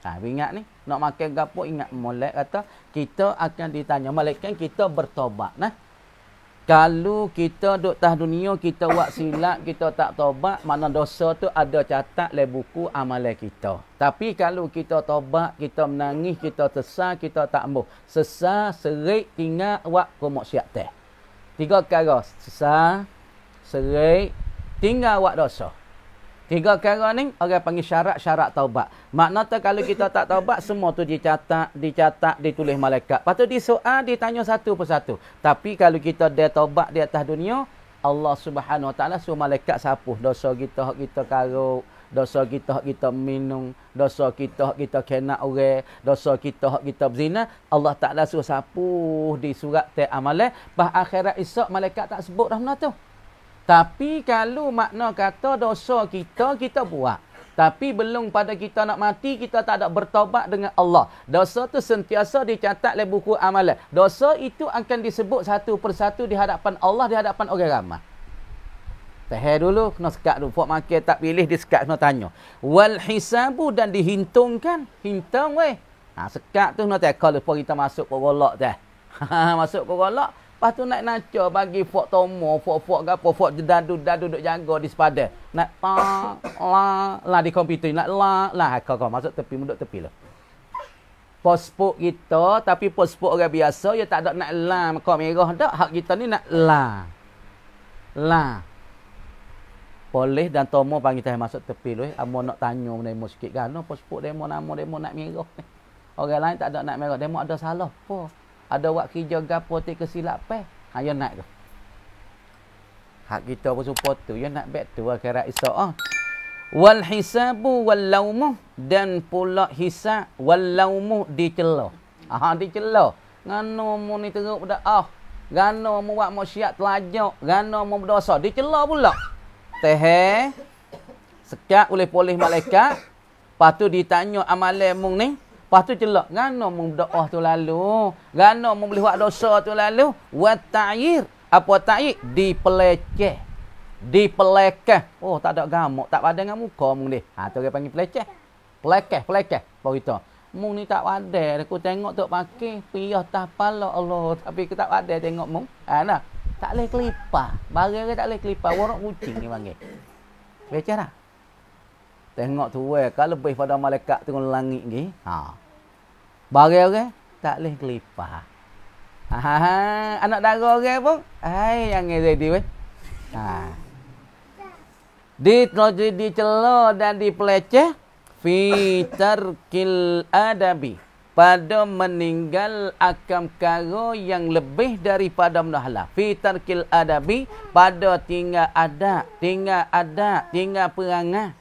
Ha, ingat ni. Nak makan gapo ingat molek kata kita akan ditanya malaikat kita bertobat. Nah. Kalau kita duduk tah dunia, kita buat silap, kita tak tobat, mana dosa tu ada catat le buku amalan kita. Tapi kalau kita tobat, kita menangis, kita sesah, kita tak ambuh. Sesah, serik, tinggal, buat komok siap teh. Tiga perkara. Sesah, serik, tinggal, buat dosa. Tiga perkara ni orang panggil syarat-syarat taubat. Makna tu kalau kita tak taubat semua tu dicatat, dicatat, ditulis malaikat. Lepas tu soal, ditanya satu persatu. Tapi kalau kita dah taubat di atas dunia, Allah Subhanahu Wa Taala suruh malaikat sapuh dosa kita hak kita karuk, dosa kita hak kita minum, dosa kita hak kita kena orang, dosa kita hak kita berzina, Allah Taala suruh sapuh di surat teh amalan. Pas akhirat Isa malaikat tak sebut dah benda tu. Tapi kalau makna kata dosa kita, kita buat. Tapi belum pada kita nak mati, kita tak ada bertobat dengan Allah. Dosa tu sentiasa dicatat oleh buku amalan. Dosa itu akan disebut satu persatu di hadapan Allah, di hadapan orang ramah. Tahir dulu, kena sekat dulu. Puan makin tak pilih, dia sekat, kena tanya. Wal hisabu dan dihintungkan. Hintung, weh. Ha, sekat tu, kena tekal. Lepas kita masuk ke golok, teh. Ha, masuk ke golok. Lepas tu nak naca bagi fok tomo, fok fok gapo, fok jedan duduk jaga di sepada. Nak ta, la, la di komputer. Nak la, la. Ha, kau kau masuk tepi, duduk tepi lah. Pospok kita, tapi pospok orang biasa, ya tak ada nak la, kau merah tak. Hak kita ni nak la. La. Boleh dan tomo panggil tahan masuk tepi lah. Eh. Amor nak tanya demo sikit kan. No, dia mau nama mau nak merah. Orang lain tak ada nak merah. mau ada salah. Apa? ada buat kerja gapo kesilap pe, ha yo nak tu hak kita pun support tu yo nak bet tu akhirat isa ah oh. wal hisabu wal laumu dan pula hisab wal laumu dicela ha dicela ngano mu ni teruk dah ah oh. gano mu buat maksiat telajak gano mu berdosa dicela pula teh sekat oleh polis malaikat Patu tu ditanya amalan mung ni Lepas tu celak. Gana membedaah tu lalu. Gana membeli buat dosa tu lalu. Wat ta'ir. Apa ta'ir? Dipeleceh. Dipelekeh. Oh, tak ada gamuk. Tak pada dengan muka mung ni. Ha, tu dia panggil peleceh. Pelekeh, pelekeh. Apa kita? Mung ni tak pada. Aku tengok tu pakai. Piyah tak pala Allah. Tapi aku tak pada tengok mung. Ha, nah. Tak boleh kelipah. Barang tak boleh kelipah. Warok kucing ni panggil. Becah tak? Lah tengok tu eh kalau lebih pada malaikat tengok langit ni ha bagi orang okay? tak leh kelipah ha, ha anak dara orang okay, pun ai yang ready weh ha di di celo dan di peleceh fi tarkil adabi pada meninggal akam karo yang lebih daripada menahla fi tarkil adabi pada tinggal adat tinggal adat tinggal perangai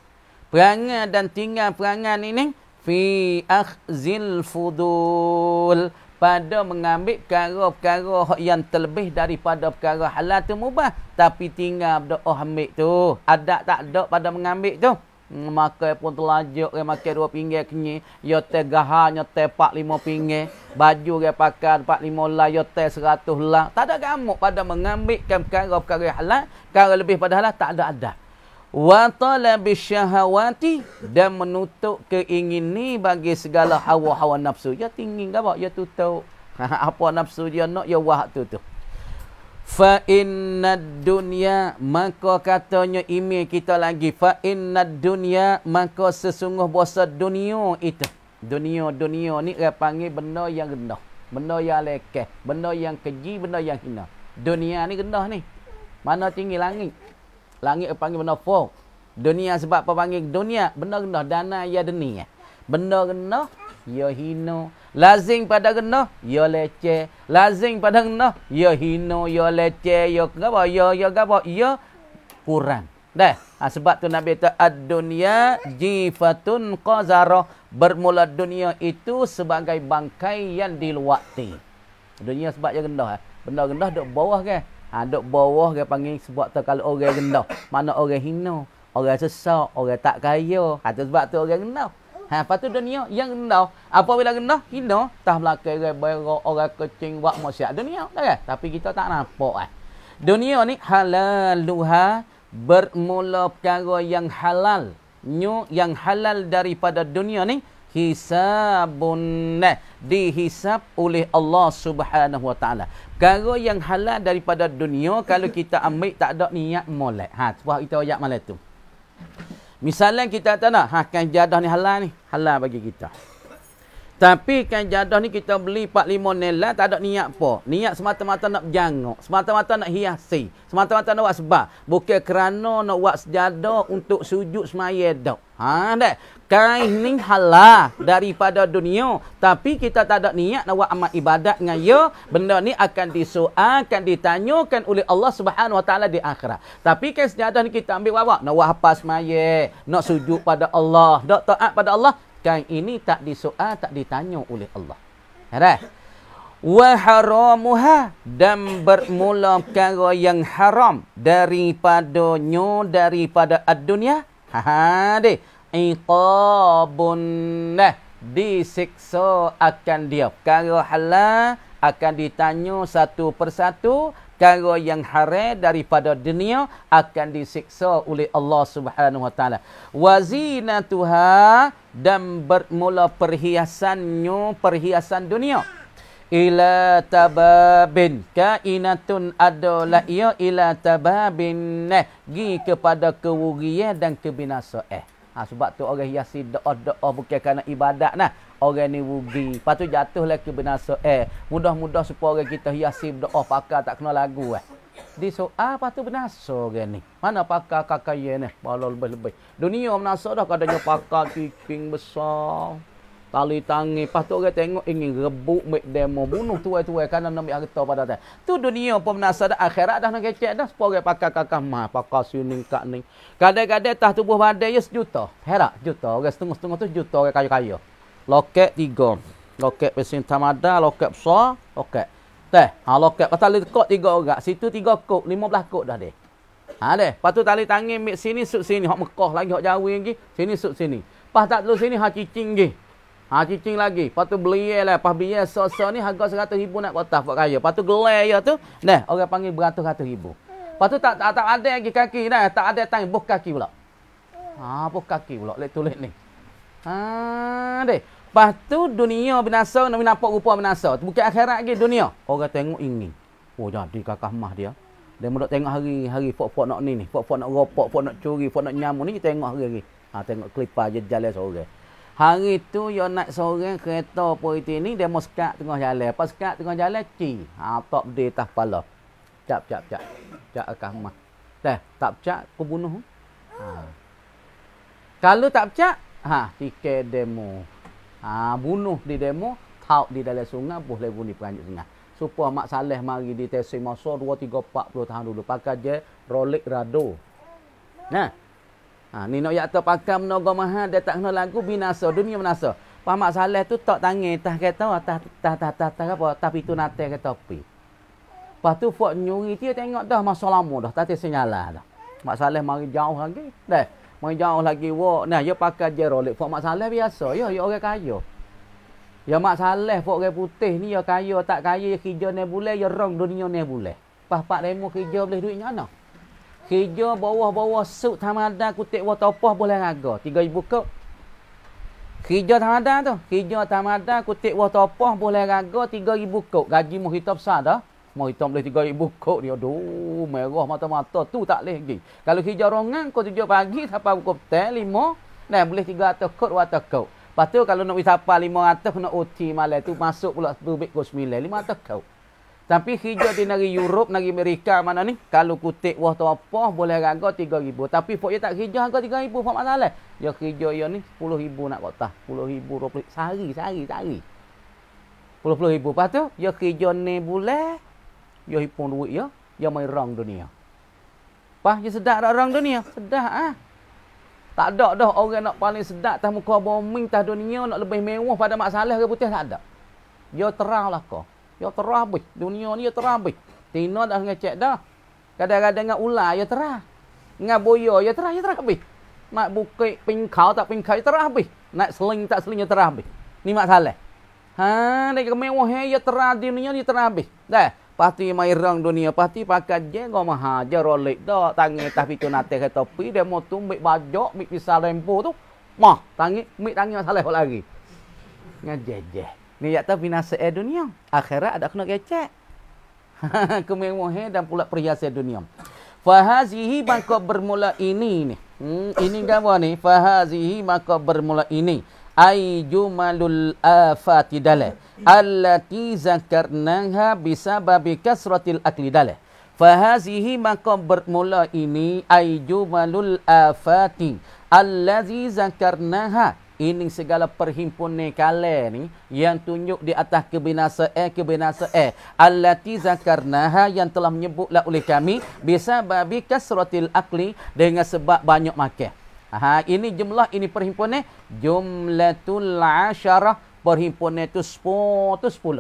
perangan dan tinggal perangan ini fi akhzil fudul pada mengambil perkara-perkara yang terlebih daripada perkara halal tu mubah tapi tinggal benda oh ambil tu ada tak ada pada mengambil tu hmm, makan pun telajuk dia makan dua pinggir kenyi yo te gahanya te pak lima pinggir baju dia pakai pak lima lah yo te seratus lah tak ada gamuk pada mengambilkan perkara-perkara halal perkara lebih pada halal tak ada adat wa talabi syahawati dan menutup keingin bagi segala hawa-hawa nafsu. Ya tinggi apa? Ya tutup. apa nafsu dia nak ya wah tu tu. Fa innad dunya maka katanya imi kita lagi fa innad dunya maka sesungguh bahasa dunia itu. Dunia-dunia ni dia panggil benda yang rendah. Benda yang lekeh, benda yang keji, benda yang hina. Dunia ni rendah ni. Mana tinggi langit? Langit panggil benda fuh. Dunia sebab apa panggil dunia? Benda rendah. Dana ia dunia. Benda rendah. Ya hino. Lazim pada rendah. Ya leceh. Lazim pada rendah. Ya hino. Ya leceh. Ya kenapa? Ya, ya kenapa? Ya kurang. Dah. Ha, sebab tu Nabi kata ad-dunya jifatun qazara bermula dunia itu sebagai bangkai yang diluati. Dunia sebab dia rendah eh. Benda rendah duk bawah kan. Ah, duk bawah dia panggil sebab tu kalau orang rendah. Mana orang hina. Orang sesak. Orang tak kaya. Itu ah, sebab tu orang rendah. Ha, lepas tu dunia yang rendah. Apa bila rendah? Hina. Tak melakai orang berok, orang kecing, buat maksiat dunia. Tak kan? Tapi kita tak nampak. Eh. Dunia ni halal, luha, bermula perkara yang halal. Nyu yang halal daripada dunia ni hisabun dihisap oleh Allah Subhanahu Wa Taala. Perkara yang halal daripada dunia kalau kita ambil tak ada niat molek. Ha, sebab kita ayat malam tu. Misalnya kita tak nak, ha kan jadah ni halal ni, halal bagi kita. Tapi kan jadah ni kita beli 45 nela tak ada niat apa. Niat semata-mata nak jangok, semata-mata nak hiasi, semata-mata nak buat sebab. Bukan kerana nak buat sejadah untuk sujud semaya dah. Ha, dah. Kain ni halal daripada dunia. Tapi kita tak ada niat nak buat amat ibadat dengan ia. Ya, benda ni akan disoalkan, ditanyakan oleh Allah Subhanahu taala di akhirat. Tapi kan sejadah ni kita ambil wawak. Nak buat apa semaya? Nak sujud pada Allah? Nak taat pada Allah? Kain ini tak disoal, tak ditanya oleh Allah. Harah? Wa haramuha dan bermula perkara yang haram daripadanya, daripada ad-dunia. Ha-ha iqabun disiksa akan dia Kalau halal akan ditanya satu persatu Kalau yang haram daripada dunia akan disiksa oleh Allah Subhanahu wa taala wazinatuha dan bermula perhiasannya perhiasan dunia ila tababin kainatun adalah ia ila tababin gi kepada kewugian dan kebinasaan eh. Ha, sebab tu orang yang si doa-doa bukan kerana ibadat nah. Orang ni rugi. Lepas tu jatuh lagi binasa. Eh, mudah-mudah supaya orang kita hiasi doa pakar tak kena lagu eh. Di so ah lepas tu binasa orang ni. Mana pakar kakak ye ni? Balol lebih-lebih. Dunia binasa dah kadanya pakar kiking besar. Tali tangi. Lepas tu orang tengok ingin rebuk make demo. Bunuh tuai-tuai kanan nak ambil harta pada tu. Tu dunia pun menasar dah. Akhirat dah nak kecek dah. Sepuluh orang pakai kakak mah. Pakai suning kak ni. Kadang-kadang tah tubuh badai ya sejuta. Herak juta. Orang setengah-setengah tu juta orang kaya-kaya. Loket tiga. Loket pesin tamada. Loket besar. Loket. Teh. Ha, loket. Lepas tali kok tiga orang. Situ tiga kok. Lima belah kok dah deh. Ha deh. Lepas tali tangi mik sini, sup sini. hok Mekah lagi, hak Jawi lagi. Sini, sup sini. Pas tak dulu sini, hak cicing lagi. Ha cicing lagi. Patu beli lah. Pas biar sosok ni harga seratus ribu nak kotak buat kaya. Patu gelai ya tu. Nah, orang panggil beratus-ratus ribu. patu tak, tak, tak ada lagi kaki. Nah, tak ada tangan. Buh kaki pula. Ha, buh kaki pula. Lek tulis ni. Ha, deh. Lepas tu dunia binasa. Nak nampak rupa binasa. Bukit akhirat lagi dunia. Orang tengok ingin. Oh, jadi kakak mah dia. Dia mula tengok hari-hari fok-fok nak ni ni. Fok-fok nak ropok, fok nak curi, fok nak nyamuk ni. Tengok hari-hari. Ha, tengok klipa je jalan seorang. Hari tu yo naik seorang kereta politik ni dia sekat tengah jalan. Pas kat tengah jalan ki. Ha tak berdeh tah pala. Cap cap cap. Cak akah mah. Teh, tak pecak ku bunuh. Ha. Kalau tak pecak, ha tike demo. Ha bunuh di demo, tau di dalam sungai boleh bunyi peranjuk sungai. Supaya Mak Saleh mari di Tesi Masa 2, 3, 40 tahun dulu. Pakai je Rolik Rado. Nah. Ha, ni nak yakta pakam menoga maha dia tak kena lagu binasa dunia binasa. Pamak saleh tu tak tangi tak kata tak tak tak tak tah apa tapi tu nate kata pi. tu fuak nyuri dia tengok dah masalamu dah tak tersenyala dah. Mak saleh mari jauh lagi. Dah. Mari jauh lagi wo. Nah dia pakai jerolik. Fok fuak mak saleh biasa ya ya orang kaya. Ya mak saleh fuak orang putih ni ya kaya tak kaya ya kerja ni boleh ya rong dunia ni boleh. Pas pak remo kerja boleh duit nyana. No? Kerja bawah-bawah sub tamadan kutip bawah topah boleh raga. Tiga ibu kau. Kerja tamadan tu. Kerja tamadan kutip bawah topah boleh raga. Tiga ibu kau. Gaji mu hitam besar dah. Mu hitam boleh tiga ibu kau. Dia aduh merah mata-mata. Tu tak boleh lagi. Kalau kerja rongan kau tujuh pagi sampai pukul petang lima. Nah boleh tiga atas kot atas kau. Lepas tu kalau nak pergi sampai lima atas nak uti malam tu masuk pula tu bit kau sembilan. Lima atas kau. Tapi hijau di negeri Europe, negeri Amerika mana ni, kalau kutik wah tu apa boleh harga 3000. Tapi pok tak hijau harga 3000 pok masalah. Ya hijau ya ni 10000 nak kotak. 10000 20 sehari sehari sehari. 10000. Lepas tu ya hijau ni boleh ya hipun duit ya, ya mai rang dunia. Pah ya sedak dak rang dunia, sedak ah. Ha? Tak ada dah orang nak paling sedak atas muka bumi atas dunia nak lebih mewah pada masalah ke putih tak ada. Ya teranglah kau. Ya terah habis. Dunia ni ya terah habis. Tina dah ngecek dah. Kadang-kadang dengan ular ya terah. Dengan boya ya terah, ya terah habis. Nak bukit pingkau tak pingkau ya terah habis. Nak seling tak seling ya terah habis. Ni mak salah. Ha, ni kemewah he eh, ya terah dunia ni terah habis. Dah. Pasti mairang dunia, pasti pakai je kau maha je dah. Tangi tak pitu nate ke topi dia mau tumbik bajok, mik pisah lempu tu. Mah, tangi mik tangi masalah lagi. Ngejejeh. Ni yakta binasa air dunia. Akhirat ada kena kecek. Kememohi dan pula perhiasan dunia. Fahazihi maka bermula ini ni. Hmm, ini gawa ni. Fahazihi maka bermula ini. Ai jumalul afati dalai. Allati bisa bisababi kasratil akli dalai. Fahazihi maka bermula ini. Ai jumalul afati. Allazi zakarnaha ini segala perhimpunan kala ni yang tunjuk di atas kebinasa eh kebinasa eh allati zakarnaha yang telah menyebutlah oleh kami bisa babi kasratil akli dengan sebab banyak makan ha ini jumlah ini perhimpunan jumlatul asharah perhimpunan tu 10 tu 10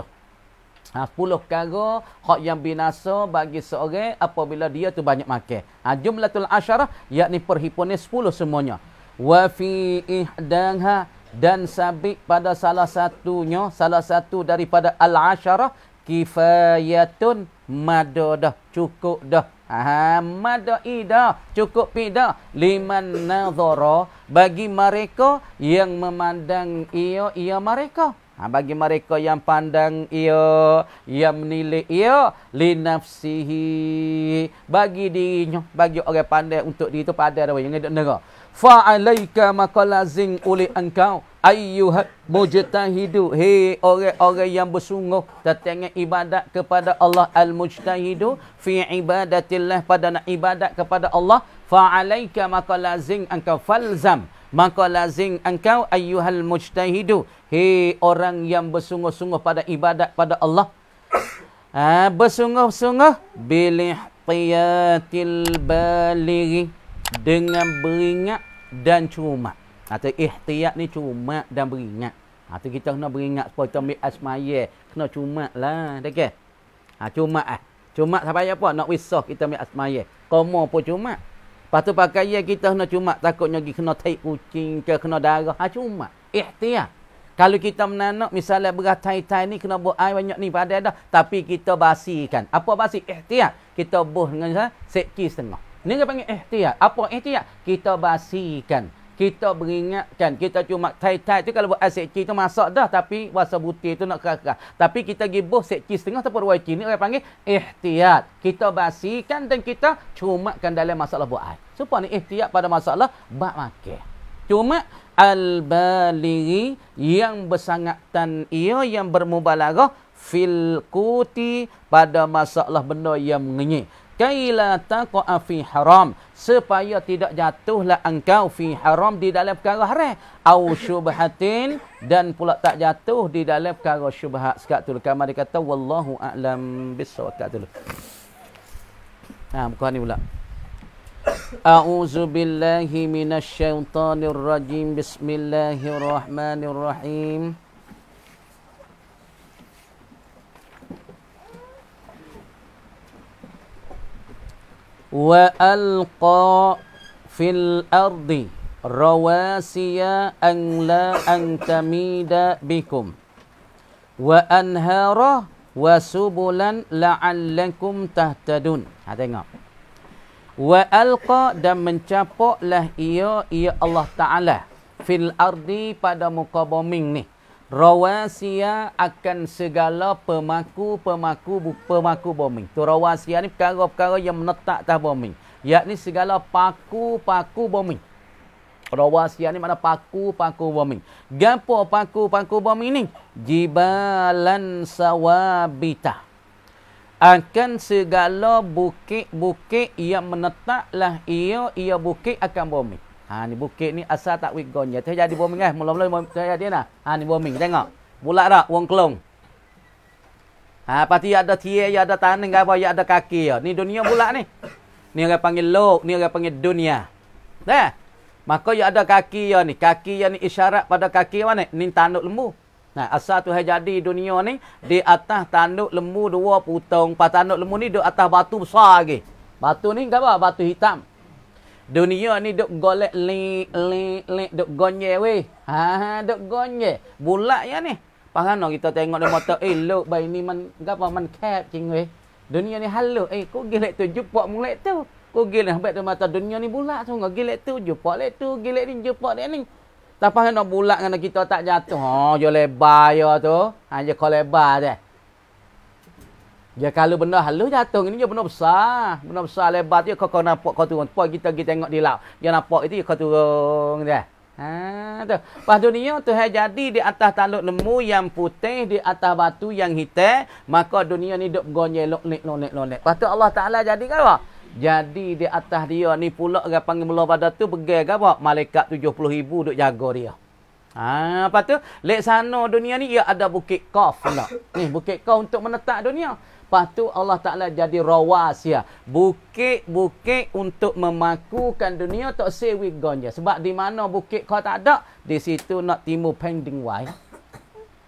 ha 10 perkara hak yang binasa bagi seorang apabila dia tu banyak makan ha jumlatul asharah yakni perhimpunan 10 semuanya wa fi ihdaha dan sabiq pada salah satunya salah satu daripada al-asharah kifayatun madadah cukup dah ha mada ida cukup pida liman nadhara bagi mereka yang memandang ia ia mereka Ha, bagi mereka yang pandang ia, yang menilai ia, linafsihi. Bagi dirinya, bagi orang pandai untuk diri itu pada ada yang ada negara. Fa'alaika maka lazim oleh engkau Ayuhat mujtahidu he orang-orang yang bersungguh Tertengah ibadat kepada Allah Al-mujtahidu Fi ibadatillah pada nak ibadat kepada Allah Fa'alaika maka lazim engkau Falzam maka lazim engkau Ayuhal mujtahidu he orang yang bersungguh-sungguh pada ibadat pada Allah ha, Bersungguh-sungguh Bilih tiyatil balighi dengan beringat dan cuma Atau ikhtiar ni cuma dan beringat. Atau kita kena beringat supaya kita ambil asmaya. Kena cuma lah. Dekat. Okay? Ha, Cuma lah. Eh. Cumat sampai apa? Nak wisah kita ambil asmaya. Koma pun cuma. Lepas tu pakai kita kena cuma Takutnya kita kena taik kucing ke kena darah. Ha, cumat. Ikhtiar. Kalau kita menanak misalnya beras tai-tai ni kena buat air banyak ni pada dah. Tapi kita basikan. Apa basi? Ikhtiar. Kita buh dengan ha, sekis setengah. Ini dia panggil ikhtiar. Eh, apa ikhtiar? Eh, kita basikan. Kita beringatkan. Kita cuma tai-tai tu kalau buat asyik tu masak dah. Tapi wasa butir tu nak kerah-kerah. Tapi kita pergi buh asyik cik setengah ataupun ruai cik ni orang panggil ikhtiar. Eh, kita basikan dan kita cumakan dalam masalah buat Supaya ni ikhtiar pada masalah bak makin. Cuma al-baliri yang bersangatan ia yang bermubalarah filkuti pada masalah benda yang mengenyih kaila taqa fi haram supaya tidak jatuhlah engkau fi haram di dalam perkara haram au syubhatin dan pula tak jatuh di dalam perkara syubhat sekat tu kan mari kata wallahu a'lam bisawak tu ah bukan ni pula a'udzu billahi minasy rajim bismillahirrahmanirrahim وألقى في الأرض رواسي أن لا أن تميد بكم وأنهارا وسبلا لعلكم تهتدون هذا tengok وَأَلْقَى dan mencapuklah ia, ia Allah Ta'ala. Fil ardi pada muka bombing ni rawasia akan segala pemaku-pemaku pemaku bombing. Tu rawasia ni perkara-perkara yang menetak atas bombing. Yakni segala paku-paku bombing. Rawasia ni mana paku-paku bombing. Gapo paku-paku bombing ni? Jibalan sawabita. Akan segala bukit-bukit yang menetaklah ia, ia bukit akan bombing. Ha ni bukit ni asal tak wigon ya. Saya jadi bombing eh. Mula-mula saya dia nah. Ha ni bombing tengok. Bulat dak wong kelong. Ha pati ya ada tie, ya ada tanah, ya gapo ya ada kaki ya. Ni dunia bulat ni. Ni orang panggil lok, ni orang panggil dunia. Dah. Maka ya ada kaki ya ni. Kaki ya ni isyarat pada kaki mana? Ni tanduk lembu. Nah, asal tu jadi dunia ni di atas tanduk lembu dua putong, Pas tanduk lembu ni di atas batu besar lagi. Batu ni apa? Batu hitam. Dunia ni duk golek lik lik lik duk gonye weh. Ha ha duk gonye. Bulat ya ni. Pangan no kita tengok dia mata elok eh, bai ni man gapo man kep cing weh. Dunia ni halu eh ko gilek tu jumpa mulek tu. Ko gilek habet tu mata dunia ni bulak tu ngah gilek tu jumpa lek tu gilek ni jumpa dia ni. Tapi pangan no Bulak ngan kita tak jatuh. Ha oh, jo lebar ya tu. Ha je ko lebar deh. Dia kalau benda halus jatuh ini dia benda besar. Benda besar lebar tu kau kau nampak kau turun. Pak kita pergi tengok di laut. Dia nampak itu kau turun dia. Ha tu. Pas dunia tu hai jadi di atas tanduk lemu yang putih di atas batu yang hitam, maka dunia ni dok gonye lok nek lok nek lok nek. tu Allah Taala jadi apa? Jadi di atas dia ni pula orang panggil mula pada tu pergi apa? Malaikat 70,000 dok jaga dia. Ha, apa tu? Lek sana dunia ni ia ada bukit kaf pula. Ni bukit kaf untuk menetak dunia. Lepas tu Allah Ta'ala jadi rawasia. Ya. Bukit-bukit untuk memakukan dunia tak sewi gonja. Sebab di mana bukit kau tak ada, di situ nak timu pending wai.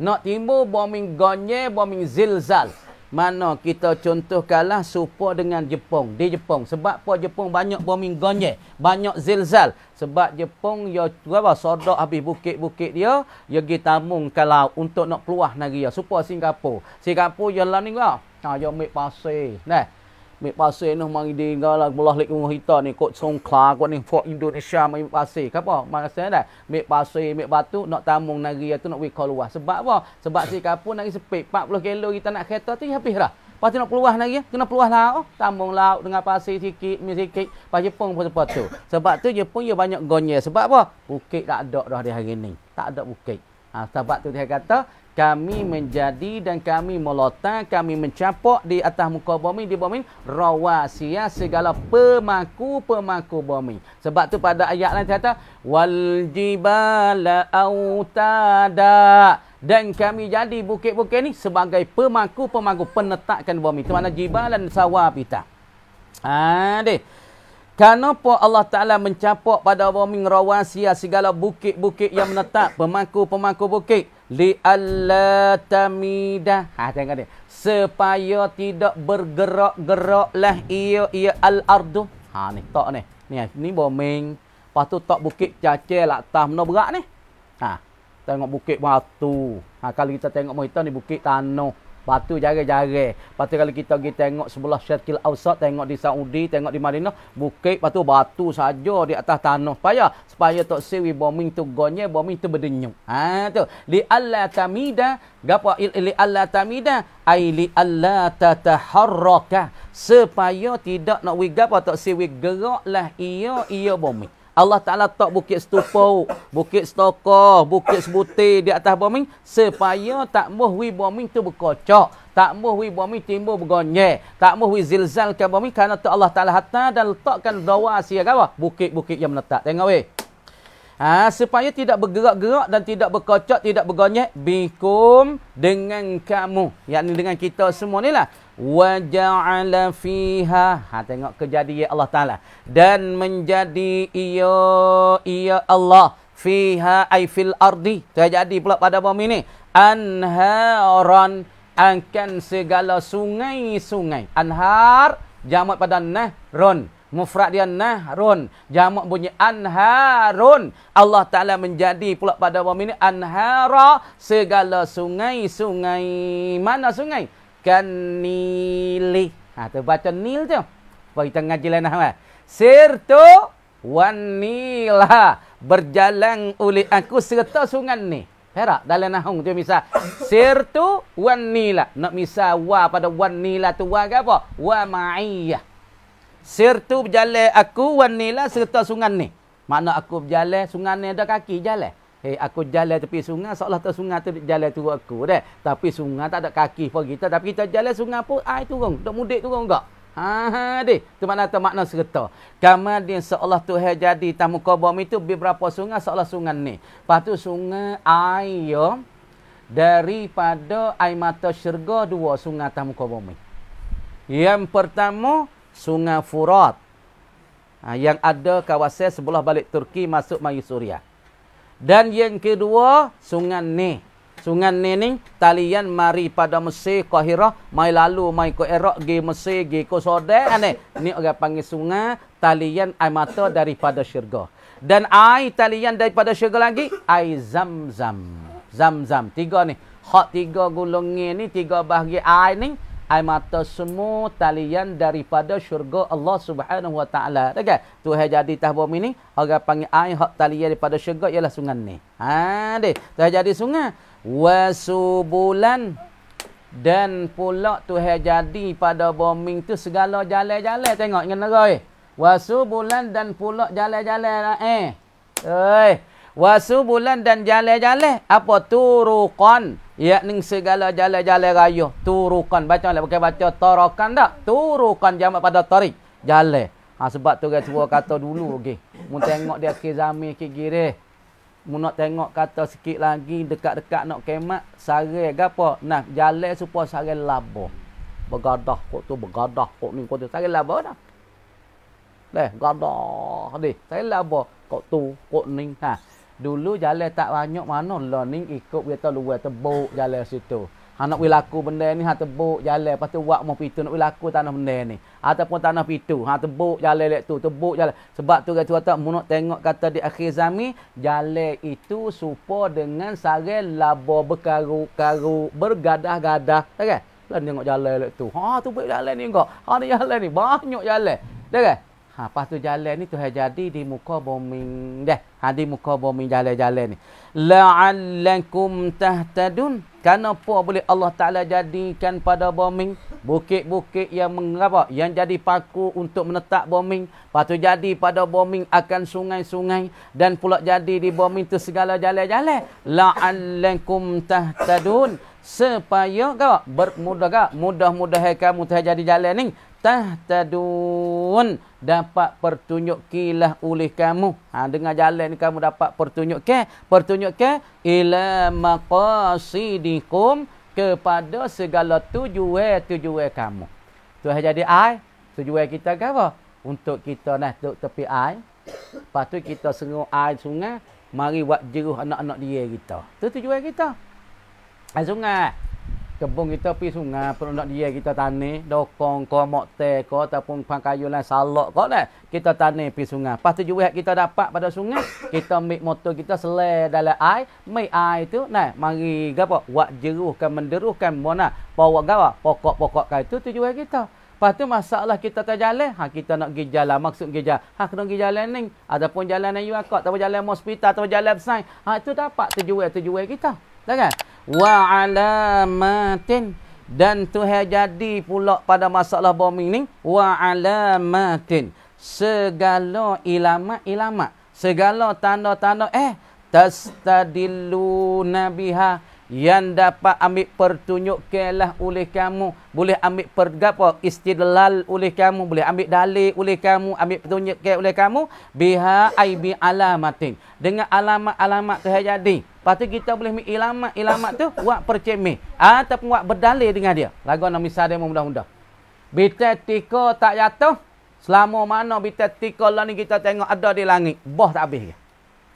Nak timu bombing gonja, bombing zilzal. Mana kita contohkanlah supo dengan Jepung. Di Jepung. Sebab apa Jepung banyak bombing gonja, banyak zilzal. Sebab Jepung, ya apa, sodok habis bukit-bukit dia, ya pergi tamung ke laut untuk nak keluar negeri dia. Supo Singapura. Singapura, ya lah ni kau. Ha yo mik pasir. Neh. Mik pasir noh mari di ngalah belah lik rumah kita ni kot Songkla kot ni for Indonesia mik pasir. Kapo? Masa dah mik pasir mik batu nak tamung nari tu nak we call luar. Sebab apa? Sebab si kapo nari sepit 40 kilo kita nak kereta tu habis dah. Lepas nak peluah lagi, ya? kena peluah lauk, oh. tambung lauk dengan pasir sikit, mie sikit. Lepas Jepun pun sebab tu. Sebab tu Jepun dia banyak gonya. Sebab apa? Bukit tak ada dah hari ni. Tak ada bukit. Ha, sebab tu dia kata, kami menjadi dan kami melota, kami mencapok di atas muka bumi, di bumi, rawasia segala pemaku-pemaku bumi. Sebab tu pada ayat lain kata, wal jibala autada. Dan kami jadi bukit-bukit ni sebagai pemaku-pemaku penetakan bumi. Itu mana jibalan sawah pita. Ha, deh. Kenapa Allah Ta'ala mencapok pada bumi rawasia segala bukit-bukit yang menetak, pemaku-pemaku bukit? -bukit yang menetak pemaku pemaku bukit Li li'allatamida ha tengok ni. supaya tidak bergerak-geraklah ia ia al-ardu ha ni tok ni ni ni boming. lepas tu tok bukit cacel lah atas mana berat ni ha tengok bukit batu ha kali kita tengok mohita ni bukit tanah Batu jarang-jarang. Batu kalau kita pergi tengok sebelah Syarkil Ausat, tengok di Saudi, tengok di Madinah, bukit batu batu saja di atas tanah. Supaya supaya tak sewi bombing tu gonye, bombing tu berdenyum. Ha tu. Li alla tamida, gapo li alla tamida, ai li alla tataharraka. Supaya tidak nak wiga apa tak sewi geraklah ia ia bombing. Allah Ta'ala tak bukit stupo, bukit stokoh, bukit sebuti di atas bumi. Supaya tak muhwi wi bumi tu berkocok. Tak muhwi wi bumi timbul bergonyek. Tak muhwi zilzal ke bumi. Kerana tu Allah Ta'ala hatta dan letakkan doa siya kawa. Bukit-bukit yang menetak. Tengok weh. Ha, supaya tidak bergerak-gerak dan tidak berkocok, tidak bergonyek. Bikum dengan kamu. Yang dengan kita semua ni lah waja'ala fiha ha tengok kejadian Allah taala dan menjadi ia ia Allah fiha ai fil ardi terjadi pula pada bumi ni anharan akan segala sungai-sungai anhar jamak pada nahrun mufrad dia nahrun jamak bunyi anharun Allah taala menjadi pula pada bumi ni anhara segala sungai-sungai mana sungai bukan nili. Ha, tu baca nil tu. Apa kita ngaji lain nama? Eh. Sirtu wanila. Berjalan oleh aku serta sungan ni. Perak dalam nahung tu misal. Sirtu wanila. Nak misal wa pada wanila tu wa ke apa? Wa ma'iyah. Sirtu berjalan aku wanila serta sungan ni. Mana aku berjalan sungan ni ada kaki jalan. Hei, eh, aku jalan tepi sungai, seolah tak sungai tu jalan turun aku. Dah. Tapi sungai tak ada kaki pun kita. Tapi kita jalan sungai pun, air turun. Tak mudik turun enggak. Ha, ha, deh. tu makna, tu makna serta. Kama dia seolah tu jadi tamu kobom itu, beberapa sungai seolah sungai ni. Patu sungai air ya. Daripada air mata syurga dua sungai tamu kobom Yang pertama, sungai Furat. Ha, yang ada kawasan sebelah balik Turki masuk Mayu Suriah. Dan yang kedua, Sungai Ne. Sungai Ne ni, talian mari pada Mesir, Kahirah, mai lalu, mai ke Erak, ke Mesir, ke Sode. ane. Ni orang panggil sungai, talian air mata daripada syurga. Dan air talian daripada syurga lagi, air zam-zam. Zam-zam. Tiga ni. Hak tiga gulungnya ni, tiga bahagian air ni, Air mata semua talian daripada syurga Allah Subhanahu Wa Taala. Dekat Tuhan jadi tah bumi ni, orang panggil air hak talian daripada syurga ialah sungai ni. Ha deh, Tuhan jadi sungai. Wasubulan dan pula Tuhan jadi pada bumi tu segala jalan-jalan tengok ngan neroi. Wasubulan dan pula jalan-jalan eh. Oi. Eh. Wasubulan dan jalan-jalan. Apa? Turukan. Ya, ni segala jalan-jalan raya. Turukan. Baca lah. Bukan baca torokan tak? Turukan jamak pada tarik. Jalan. Ha, sebab tu kan semua kata dulu. Okay. Mu tengok dia ke zamir ke gire. Mu nak tengok kata sikit lagi. Dekat-dekat nak kemat. Sari ke apa? Nah, jalan supaya sari labo. begadah kok tu. begadah kok ni. Kok tu. Sari labo dah. Leh, gadah. Leh, sari labo. Kok tu, kok ni. Ha. Dulu jalan tak banyak mana learning ikut kita luar tebuk jalan situ. Ha nak we laku benda ni ha tebuk jalan lepas tu wak mau pitu nak we laku tanah benda ni. Ataupun tanah pitu ha tebuk jalan lek tu tebuk jalan. Sebab tu kata tak munut tengok kata di akhir zaman jalan itu supo dengan sare labo bekaru-karu bergadah-gadah. Okey. Ya kan? Lah tengok jalan lek tu. Ha tu baik jalan ni engkau. Ha ni jalan ni banyak jalan. Okey. Ya kan? Ha lepas tu jalan ni tu ha jadi di muka bombing deh. Hadis muka bumi jalan-jalan ni. La'allakum tahtadun. Kenapa boleh Allah Ta'ala jadikan pada bumi? Bukit-bukit yang mengapa? Yang jadi paku untuk menetap bumi. Lepas jadi pada bumi akan sungai-sungai. Dan pula jadi di bumi tu segala jalan-jalan. La'allakum tahtadun. Supaya kau bermudah kau. mudah mudah kamu terjadi jalan ni. Tahtadun dapat pertunjukilah oleh kamu. Ha, dengan jalan ni kamu dapat pertunjukkan. Pertunjukkan. Ila maqasidikum kepada segala tujuan-tujuan kamu. Tu jadi ai. Tujuan kita ke apa? Untuk kita nak duduk tepi ai. Lepas tu kita seru ai sungai. Mari buat jeruh anak-anak dia kita. Tu tujuan kita. Ai sungai kebun kita pergi sungai perlu nak dia kita tani dokong ko mok te ko ataupun pang kayu lain salok ko lah kita tani pergi sungai lepas tu juga kita dapat pada sungai kita ambil motor kita selai dalam air mai air tu nah mari gapo buat jeruhkan menderuhkan mona bawa gawa pokok-pokok kayu tu tujuan kita Lepas tu masalah kita tak jalan. Ha, kita nak pergi jalan. Maksud pergi jalan. Ha, kena pergi jalan ni. Ataupun jalan yang kau, akut. Ataupun jalan hospital. Ataupun jalan sign. Ha, itu dapat tujuan-tujuan kita. Tak wa alamatin dan tuha jadi pula pada masalah bombing ni wa alamatin segala ilama-ilama segala tanda-tanda eh tastadilluna biha yang dapat ambil pertunjukkanlah oleh kamu boleh ambil per istidlal oleh kamu boleh ambil dalil oleh kamu ambil pertunjukkan oleh kamu biha ai alamatin dengan alamat-alamat terjadi Lepas tu kita boleh ambil ilamat Ilamat tu Buat percemeh Ataupun buat berdalih dengan dia Lagu nak misal dia mudah-mudah Bita tika tak jatuh Selama mana bita tika lah ni kita tengok ada di langit Boh tak habis ke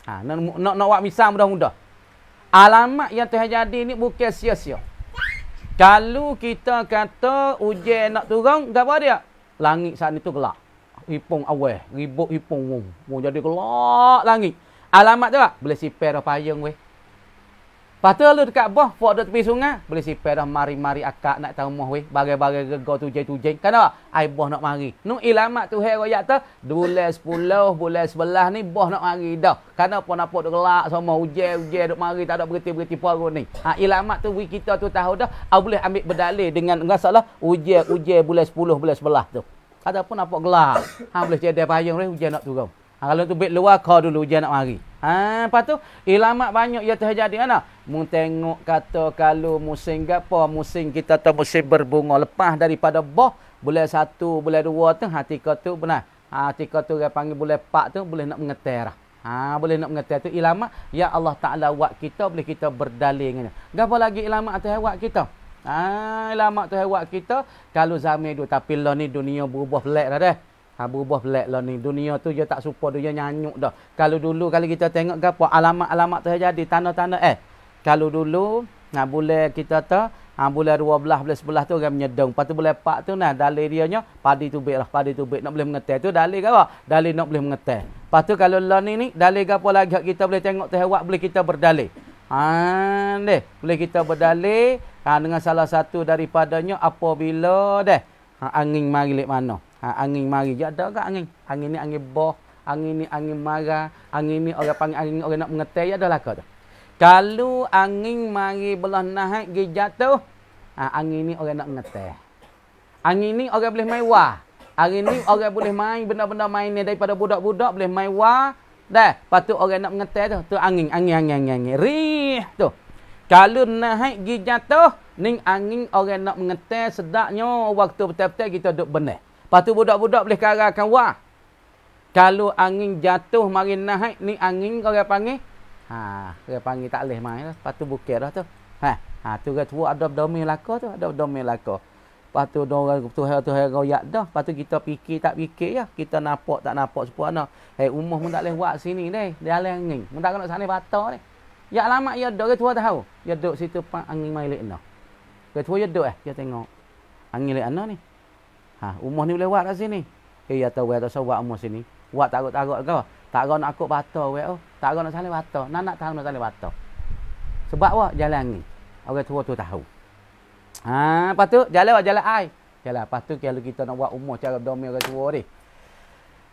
ha, nak, nak, nak, nak buat misal mudah-mudah Alamat yang telah jadi ni bukan sia-sia Kalau kita kata ujian nak turun Gapa dia? Langit saat ni tu gelap Ipung awal Ribut ipung Mau jadi gelap langit Alamat tu tak? Boleh sipir payung weh Patu lu dekat bah, fuak tu tepi sungai, boleh sipai dah mari-mari akak nak tahu mah weh, bagai-bagai gegar tu jeng tu jeng. Kan apa? Ai bah nak mari. Nu ilamat tu hai royak tu, bulan 10, bulan 11 ni boh nak mari dah. Kan apa nak pot gelak sama hujan-hujan dok mari tak ada berhenti-berhenti puaro ni. Ha ilamat tu we kita tu tahu dah, aku boleh ambil berdalil dengan rasalah hujan-hujan bulan sepuluh, bulan sebelah tu. Ataupun nak pot gelak. Ha boleh jadi payung ni hujan nak turun. Ha kalau tu bet luar kau dulu hujan nak mari. Ha, lepas tu, ilamat banyak ia ya terjadi. Mana? Mu tengok kata kalau musim apa, musim kita tahu musim berbunga. Lepas daripada boh, boleh satu, boleh dua tu, hati kau tu benar. Hati kau tu, dia panggil boleh pak tu, boleh nak mengeter lah. Ha, boleh nak mengeter tu ilamat ya Allah Ta'ala buat kita, boleh kita berdaling. Gapa lagi ilamat tu yang kita? Ha, ilamat tu yang kita, kalau zaman tu, tapi lah ni dunia berubah pelik dah dah. Ha, berubah belak lah ni. Dunia tu dia tak suka dunia nyanyuk dah. Kalau dulu kalau kita tengok ke apa, alamat-alamat tu jadi, tanda-tanda eh. Kalau dulu, ha, boleh kita tu, ha, boleh dua belah, boleh sebelah tu orang menyedang. Patu boleh pak tu nah, dalil dia nya, padi tu baik lah, padi tu baik. Nak boleh mengetah tu dalil ke apa? Dalil nak boleh mengetah. Patu kalau lah ni ni, dalil ke lagi kita boleh tengok tu hewak, boleh kita berdalil. Ha, deh. Ah, boleh kita berdalil ha, ah, dengan salah satu daripadanya apabila deh. Ha, angin marilik mana? ha, angin mari je ya, ada ke angin angin ni angin boh angin ni angin marah angin ni orang panggil angin orang nak mengetai ya, ada lah kau tu kalau angin mari belah naik ge jatuh ha, angin ni orang nak mengetai angin ni orang boleh main wah angin ni orang boleh main benda-benda main ni daripada budak-budak boleh main wah dah patut orang nak mengetai tu tu angin angin angin angin, angin. rih tu kalau naik gi jatuh ning angin orang nak mengetai sedaknya waktu betul-betul kita duduk benar Lepas tu budak-budak boleh karakan wah. Kalau angin jatuh mari naik ni angin kau dia panggil. Ha, dia panggil tak leh main lah. Lepas tu bukir dah tu. Ha, ha tu dia tu ada domi laka tu, ada domi laka. Lepas tu dia orang tu hai tu hai royak dah. Lepas tu kita fikir tak fikir ya. Kita nampak tak nampak sepua ana. Hai eh, hey, umuh pun tak leh buat sini deh. Dia alang angin. Mun tak kena sana batal ni. Ya alamat ya dok tu tahu. Ya dok situ pak angin mai lekna. tu ya dok eh, ya tengok. Angin lekna ni. Ha, umur ni boleh buat kat sini. Eh, ya tahu ya buat sebab umur sini. Buat tak takut kau. Tak kau nak aku batal wei oh. Tak kau nak salah batal. Nak nak tahu nak salah batal. Sebab apa? Jalan ni. Orang tua tu tahu. Ha, lepas tu jalan wak jalan ai. Jalan lepas tu kalau kita nak buat umur cara domi orang tua ni.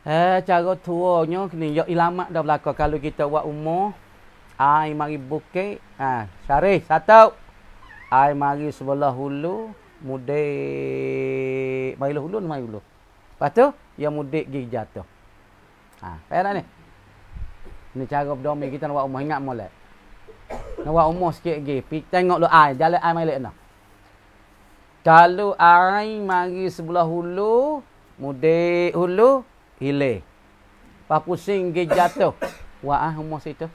Eh, cara tua ni, kena ya yo ilamat dah belaka kalau kita buat umur ai mari bukit. Ha, syarif, satu. Ai mari sebelah hulu, mudik mai lu ulun mai ulu. Lepas tu yang mudik gi jatuh. Ha, payah tak ni? Ni cara berdomi kita nak buat umur ingat molek. Nak buat umur sikit gi, pi tengok lu ai, ah, jalan ai ah, mai lek nah. Kalau ai mari sebelah hulu, mudik hulu hile. Pas pusing gi jatuh. Wah ah umur situ.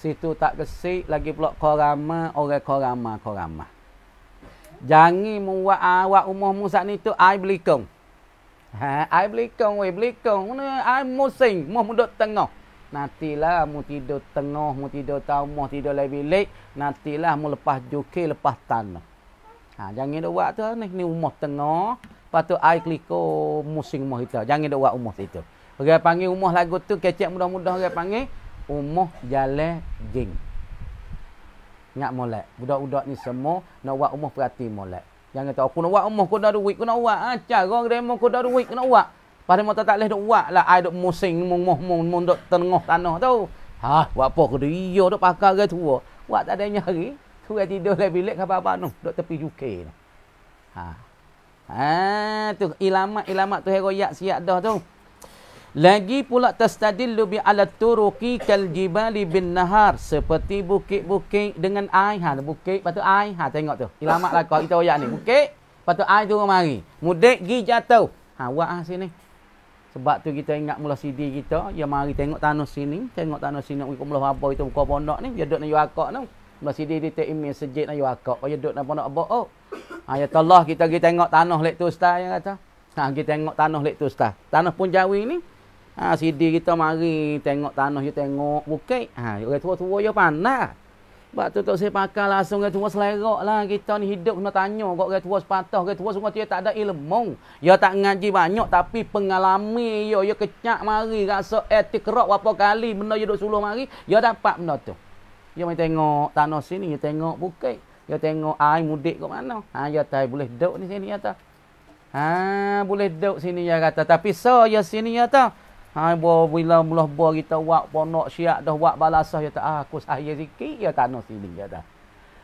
Situ tak kesik lagi pula korama, orang korama, korama. Jangan membuat awak umurmu saat ni tu ai belikong. Ha ai belikong we belikong. Mana ai musing, mu duduk tengah. Nantilah mu tidur tengah, mu tidur tau, mu tidur lebih bilik, nantilah mu lepas juki lepas tanah. Ha jangan duk buat tu ni ni umur tengah, patu ai keliko musing mu kita. Jangan duk buat umur situ. Orang panggil umur lagu tu kecek mudah-mudah orang panggil umur jalan jing ngak molek. Budak-budak ni semua nak buat umur perhati molek. Yang kata, oh, aku nak buat umur, aku dah duit, aku nak buat. Ha, cara demo, aku dah duit, aku nak buat. Pada mata tak boleh buat lah. Saya duk musing, mung, mung, mung, mung, duk tengah tanah tu. Ha, buat apa ke dia, duk pakar ke tua. Buat tak ada nyari. Tua tidur lah bilik, apa-apa tu. Duk tepi juke ni. Ha. Ha, tu ilamat-ilamat tu heroyak siap dah tu. Lagi pula tastadillu bi ala turuki kaljibali bin nahar seperti bukit-bukit dengan air. Ha bukit patu air. Ha tengok tu. lah kau kita oyak ni. Bukit patu air turun kemari Mudik gi jatuh. Ha buat ah sini. Sebab tu kita ingat mula CD kita, ya mari tengok tanah sini, tengok tanah sini nak ikut mula apa itu buka pondok ni, ya duduk nak yuakak ni. Mula CD di take image sejik nak yuakak, ya oh, duduk nak pondok abok. Oh. Ha, ya Allah kita pergi tengok tanah lek tu ustaz yang kata. Ha, kita tengok tanah lek tu ustaz. Tanah pun jawi ni, Ha ah, sidi kita mari tengok tanah je tengok bukit. Ha orang tua-tua je panas. Sebab tu tak saya pakai langsung orang tua selera lah. Kita ni hidup kena tanya kok orang tua sepatah. Orang tua semua dia tak ada ilmu. Dia tak ngaji banyak tapi pengalami dia. Dia kecak mari rasa etik kerak berapa kali benda dia duduk suluh mari. Dia dapat benda tu. Dia mari tengok tanah sini. Dia tengok bukit. Dia tengok air mudik kat mana. Ha, dia tak boleh duduk ni sini. Dia tak. Ha, boleh duduk sini. Dia kata. Tapi so dia sini. Dia tak. Hai bo we love mulah bo kita wak ponok siak dah wak balasah ya tak ah, aku saya sikit ya tanah sini ya dah.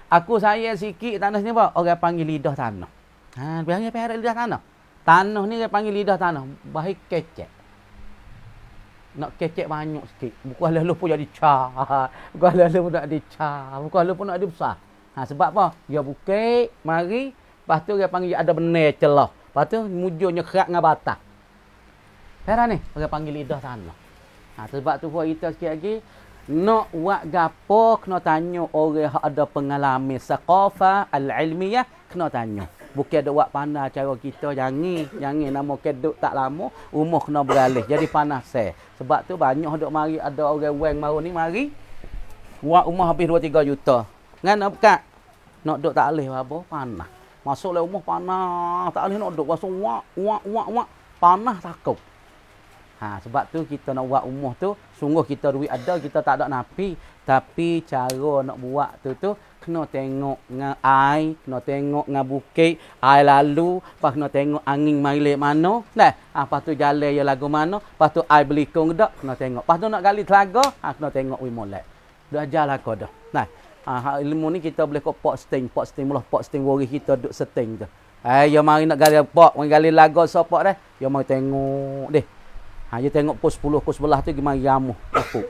Aku saya sikit tanah sini apa? Orang panggil lidah tanah. Ha biar dia panggil lidah tanah. Tanah ni dia panggil lidah tanah. Baik kecek. Nak kecek banyak sikit. Buku lalu lu pun jadi ca. Buku lu pun nak dica. Buku lalu pun nak dia besar. Ha sebab apa? Dia bukit mari pastu dia panggil ada benar celah. Pastu mujurnya kerak dengan batas. Heran ni orang panggil lidah tanah. Ha, sebab tu buat kita sikit lagi. Nak buat gapo kena tanya orang yang ada pengalaman sakofa al-ilmiah kena tanya. Bukan ada buat panah cara kita jangan jangan nama keduk tak lama umur kena beralih jadi panas se. Sebab tu banyak dok mari ada orang weng baru ni mari buat rumah habis 2 3 juta. Ngan nak buka nak dok tak alih apa panah. Masuklah rumah panah tak alih nak dok rasa wak wak wak wak panah takut. Ha, sebab tu kita nak buat umuh tu, sungguh kita duit ada, kita tak ada napi. Tapi cara nak buat tu tu, kena tengok dengan air, kena tengok dengan bukit, air lalu, lepas kena tengok angin mailik mana, nah, ha, lepas tu jalan yang lagu mana, lepas tu air belikung dah, kena tengok. Lepas tu nak gali telaga, ha, kena tengok wimu Dua Dah jalan kau dah. Nah, ha, ilmu ni kita boleh kau pot sting, pot sting mula, pot sting worry kita duduk seting. tu. Eh, yang mari nak gali pot, mari gali lagu sopok dah, yang mari tengok deh. Ha, you tengok pos 10, pos belah tu gimana yamuh puk.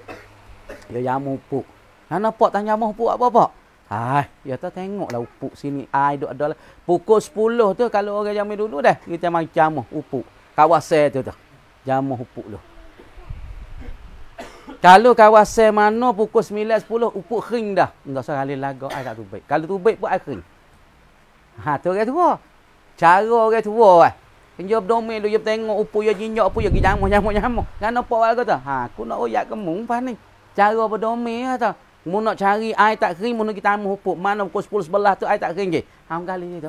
ya yamuh puk. Nana pak tanya yamuh puk apa pak? Hai, ya tak tengoklah upuk sini. Ai ha, dok adalah pukul 10 tu kalau orang yang dulu dah, kita macam upuk. Kawasan tu tu. Jamu upuk tu. Kalau kawasan mana pukul 9 10 upuk kering dah. Enggak usah kali lagu ai tak tu baik. Kalau tu baik pun ai kering. Ha tu orang tua. Cara orang tua ah. Eh. Kerja abdomen tu, dia tengok upu ya jinjak, upu dia nyamuk, nyamuk, nyamuk. Kan apa orang kata? Ha, aku nak uyak kemung pas ni. Cara abdomen lah tau. Mu nak cari air tak kering, mu nak kita ambil upu. Mana pukul sepuluh sebelah tu air tak kering je. Ha, kali ni tu.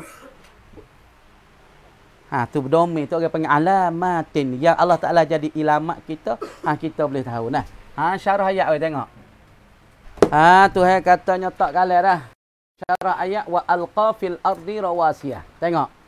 Ha, tu abdomen tu orang panggil alamatin. Ya Allah Ta'ala jadi ilamat kita, ha, kita boleh tahu. Nah. Ha, syarah ayat awak tengok. Ha, tu katanya tak kalah dah. Syarah ayat wa alqa fil ardi rawasiyah. Tengok.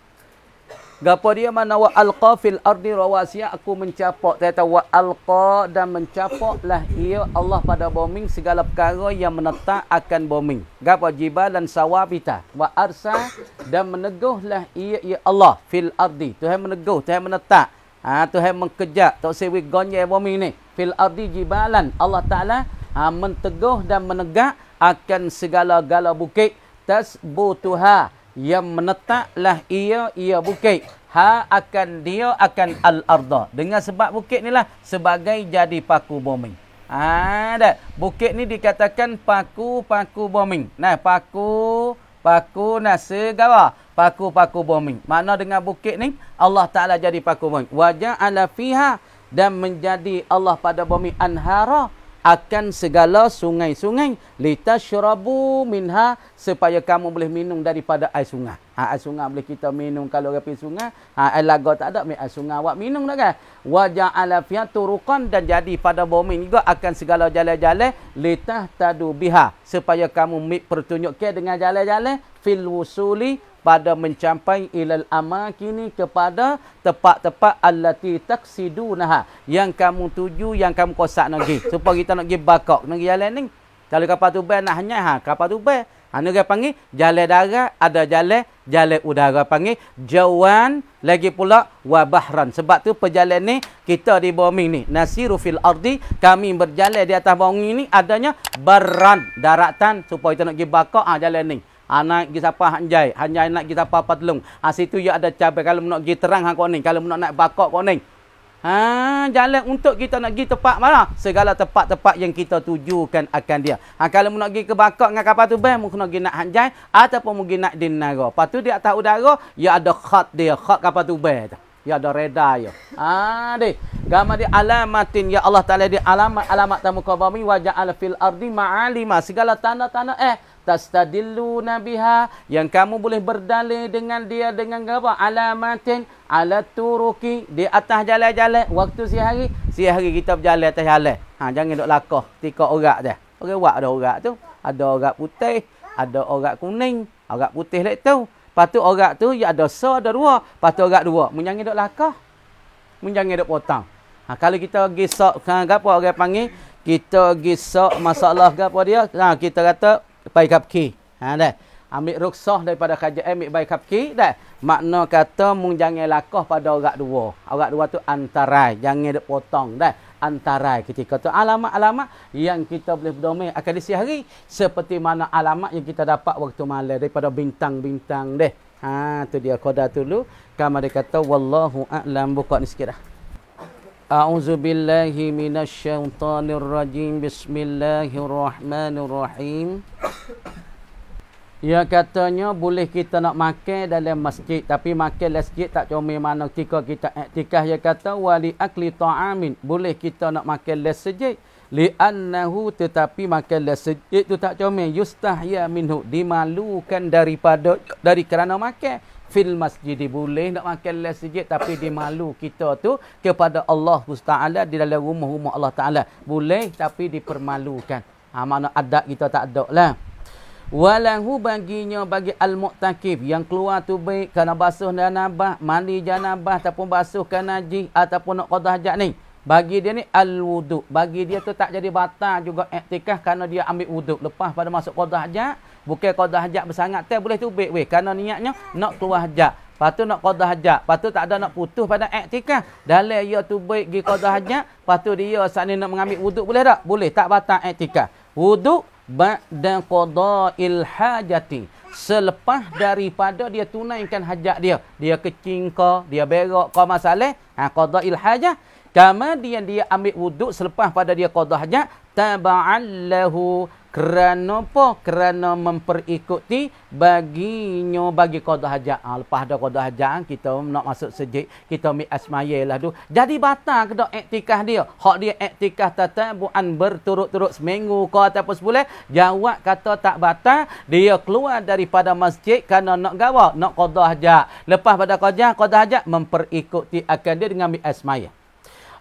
Gapo dia mana wa alqa fil ardi rawasiya aku mencapok dia kata wa alqa dan mencapoklah ia Allah pada bombing segala perkara yang menetak akan bombing. Gapo jibal dan sawabita wa arsa dan meneguhlah ia ia Allah fil ardi. Tuhan meneguh, Tuhan menetak. Ha, Tuhan mengkejak tak sewi gonye bombing ni. Fil ardi jibalan Allah Taala ha, menteguh dan menegak akan segala-gala bukit tasbutuha yang menetaklah ia ia bukit ha akan dia akan al arda dengan sebab bukit inilah sebagai jadi paku bumi ha dah bukit ni dikatakan paku paku bumi nah paku paku nah segala paku paku bumi mana dengan bukit ni Allah taala jadi paku bumi wajah ala fiha dan menjadi Allah pada bumi anhara akan segala sungai-sungai lita syurabu minha supaya kamu boleh minum daripada air sungai. Ha, air sungai boleh kita minum kalau ada sungai. Ha, air laga tak ada, air sungai awak minum dah kan. Wa ja'ala fiha dan jadi pada bumi juga akan segala jalan-jalan lita tadu biha supaya kamu mik pertunjuk ke dengan jalan-jalan fil wusuli pada mencapai ilal amakini kepada tempat-tempat allati taksidunaha yang kamu tuju yang kamu kosak nak pergi supaya kita nak pergi bakok nak jalan ni kalau kapal tu bay nak hanya ha kapal tu bay ha ni panggil jalan darat ada jalan jalan udara panggil jawan lagi pula wa bahran sebab tu perjalanan ni kita di bumi ni nasiru fil ardi kami berjalan di atas bumi ni adanya baran daratan supaya kita nak pergi bakok ha jalan ni anak ah, gi siapa hanjai hanya nak gi siapa apa tolong ha ah, situ ya ada cabai kalau nak gi terang hang kau kalau nak naik bakok kau ni ha jalan untuk kita nak gi tempat mana segala tempat-tempat yang kita tujukan akan dia ha kalau nak gi ke bakok dengan kapal tu bai mungkin nak gi nak hanjai ataupun mungkin nak di naga lepas tu di atas udara ya ada khat dia khat kapal tu bai tu ya ada reda ya Ah deh. gambar di alamatin ya Allah taala di alamat alamat tamu kau wajah alfil ardi ma'alima segala tanda-tanda eh tastadilluna nabiha yang kamu boleh berdalil dengan dia dengan apa alamatin ala turuki di atas jalan-jalan waktu si hari si hari kita berjalan atas jalan ha jangan duk lakah tikak orang dah orang buat ada orang tu ada orang putih ada orang kuning orang putih lek tu patu orang tu ya ada so ada dua patu orang dua menjangan dok lakah menjangan dok potong ha kalau kita gesok ha, kan apa orang panggil kita gesok masalah apa dia ha kita kata bai kapki ha dah ambil ruksah daripada kajian ambil bai kapki dah makna kata mung jangan lakah pada orang dua orang dua tu antara jangan dek potong dah Antara, ketika tu alamat-alamat yang kita boleh berdomain akan di hari seperti mana alamat yang kita dapat waktu malam daripada bintang-bintang deh ha tu dia kodar dulu kamar dia kata wallahu a'lam buka ni sikit dah A'udzu billahi minasy syaithanir rajim. Bismillahirrahmanirrahim. Ya katanya boleh kita nak makan dalam masjid tapi makan dalam masjid tak comel mana ketika kita iktikaf eh, ya kata wali akli ta'amin boleh kita nak makan dalam masjid li'annahu tetapi makan dalam masjid itu tak comel yustahya minhu dimalukan daripada dari kerana makan fil masjid boleh nak makan dalam masjid tapi dia malu kita tu kepada Allah Taala di dalam rumah-rumah Allah Taala boleh tapi dipermalukan ha makna adab kita tak ada lah Walahu baginya bagi al-muqtakif yang keluar tu baik kerana basuh dan nabah, mandi janabah ataupun basuh kerana najis ataupun nak qadah hajat ni. Bagi dia ni al-wuduk. Bagi dia tu tak jadi batal juga iktikah kerana dia ambil wuduk. Lepas pada masuk kodah hajat. Bukan kodah hajat bersangat. Tak boleh tubik. Weh. Kerana niatnya nak keluar hajat. Lepas nak kodah hajat. Lepas tak ada nak putus pada iktikah. Dalai dia tubik pergi kodah hajat. Lepas dia saat ni nak mengambil wuduk boleh tak? Boleh. Tak batal iktikah. Wuduk. Ba'da qada'il hajati Selepas daripada dia tunaikan hajat dia Dia kecing kau Dia berok kau masalah ha, Qada'il hajah Kama dia dia ambil wuduk selepas pada dia qada hajat taba'an lahu kerana apa? Kerana memperikuti baginya bagi qada hajat. Ha, ah, lepas dah qada hajat kita nak masuk sejid, kita ambil asmaya lah tu. Jadi batal ke dak iktikaf dia? Hak dia iktikaf tatabuan berturut-turut seminggu ke ataupun sebulan, jawab kata tak batal, dia keluar daripada masjid kerana nak gawa, nak qada hajat. Lepas pada qada hajat, qada hajat memperikuti akan dia dengan ambil asmaya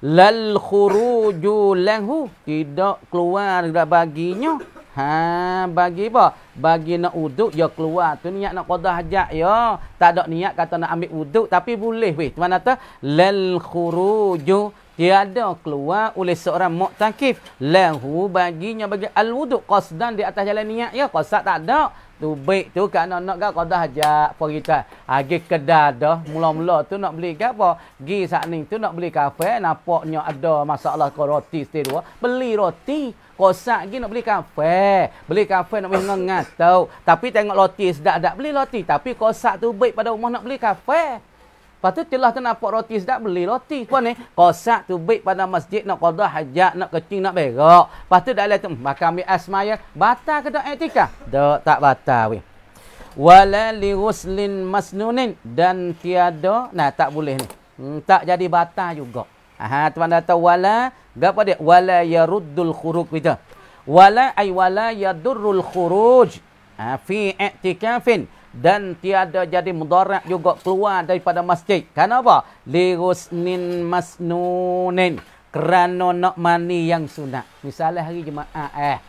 lal khuruju lahu tidak keluar dah baginya ha bagi apa bagi nak wuduk ya keluar tu niat nak qada hajat ya tak ada niat kata nak ambil wuduk tapi boleh weh mana tu lal khuruju tiada keluar oleh seorang muktakif lahu baginya bagi al wuduk qasdan di atas jalan niat ya qasad tak ada tu baik tu kan anak-anak kan kau dah ajak kan. ah, pergi tu pergi kedai dah mula-mula tu nak beli ke apa Gi saat ni tu nak beli kafe nampaknya ada masalah kau roti setiap dua beli roti kosak gi nak beli kafe beli kafe nak beli ngengat tau tapi tengok roti sedap tak beli roti tapi kosak tu baik pada rumah nak beli kafe Lepas tu telah tu nampak roti sedap, beli roti. Kau ni, kosak tu baik pada masjid, nak kodoh hajat, nak kecing, nak berok. Lepas tu dalam tu, makan ambil asmaya, batal ke tak etika? Tak, tak batal weh. Wala li ruslin masnunin dan tiada, nah tak boleh ni. Hmm, tak jadi batal juga. Aha, tuan datang wala, apa dia? Wala yaruddul khuruk kita. Wala ay wala yadurrul khuruj. Ha, fi i'tikafin dan tiada jadi mudarat juga keluar daripada masjid. Kenapa? Lirus nin masnunin kerana nak mani yang sunat. Misalnya hari Jumaat eh.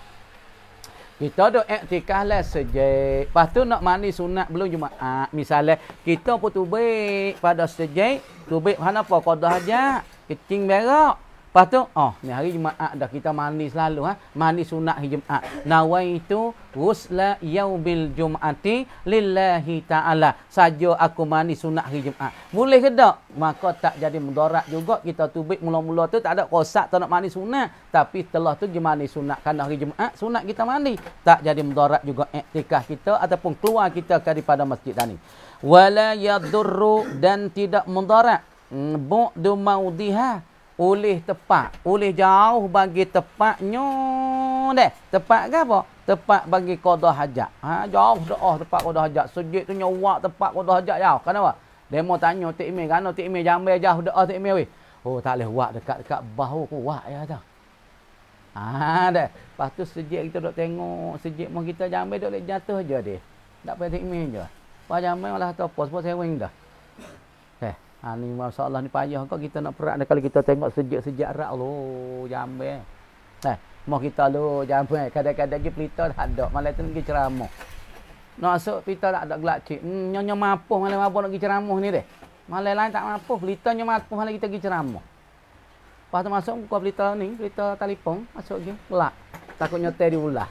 Kita ada iktikah lah sejik. Lepas tu nak mani sunat belum Jumaat. Misalnya kita pun tubik pada sejik. Tubik mana apa? Kodoh aja. Kecing berak. Lepas tu, oh, ni hari Jumaat dah kita mandi selalu. Ha? Mandi sunat hari Jumaat. Nawaitu rusla yaubil jumati lillahi ta'ala. Saja aku mandi sunat hari Jumaat. Boleh ke tak? Maka tak jadi mendorak juga. Kita tubik mula-mula tu tak ada kosak tak nak mandi sunat. Tapi setelah tu dia mandi sunat. Kerana hari Jumaat, sunat kita mandi. Tak jadi mendorak juga etikah kita ataupun keluar kita daripada masjid tadi. Wala yadurru dan tidak mendorak. Hmm, bu'du maudihah oleh tepat oleh jauh bagi tepatnya deh tepat ke apa tepat bagi qada hajat ha jauh oh, tepat qada hajat sujud tu nyawa tepat qada hajat jauh kenapa demo tanya tik imi kan tik imi jambe jauh doah oh, tik imi weh oh tak leh buat dekat-dekat bahu ku buat ya tu ha deh lepas tu sujud kita dok tengok sujud mu kita jambe dok leh jatuh je deh tak payah tik imi je pa jambe lah tu apa sebab saya wing dah eh Ha ni masalah ni payah kau kita nak perak ni kalau kita tengok sejak-sejak rak lo jambe. Eh, mau kita lo jambe kadang-kadang ki pelita tak ada malam tu pergi ceramah. Nak asuk pelita tak ada gelak cik. Hmm, nyonya mampu malam apa nak pergi ceramah ni deh. Malam lain tak mampu pelita nyonya mampu malam kita pergi ceramah. Pas masuk buka pelita ni, pelita telefon masuk je gelak. Takut teri ulah.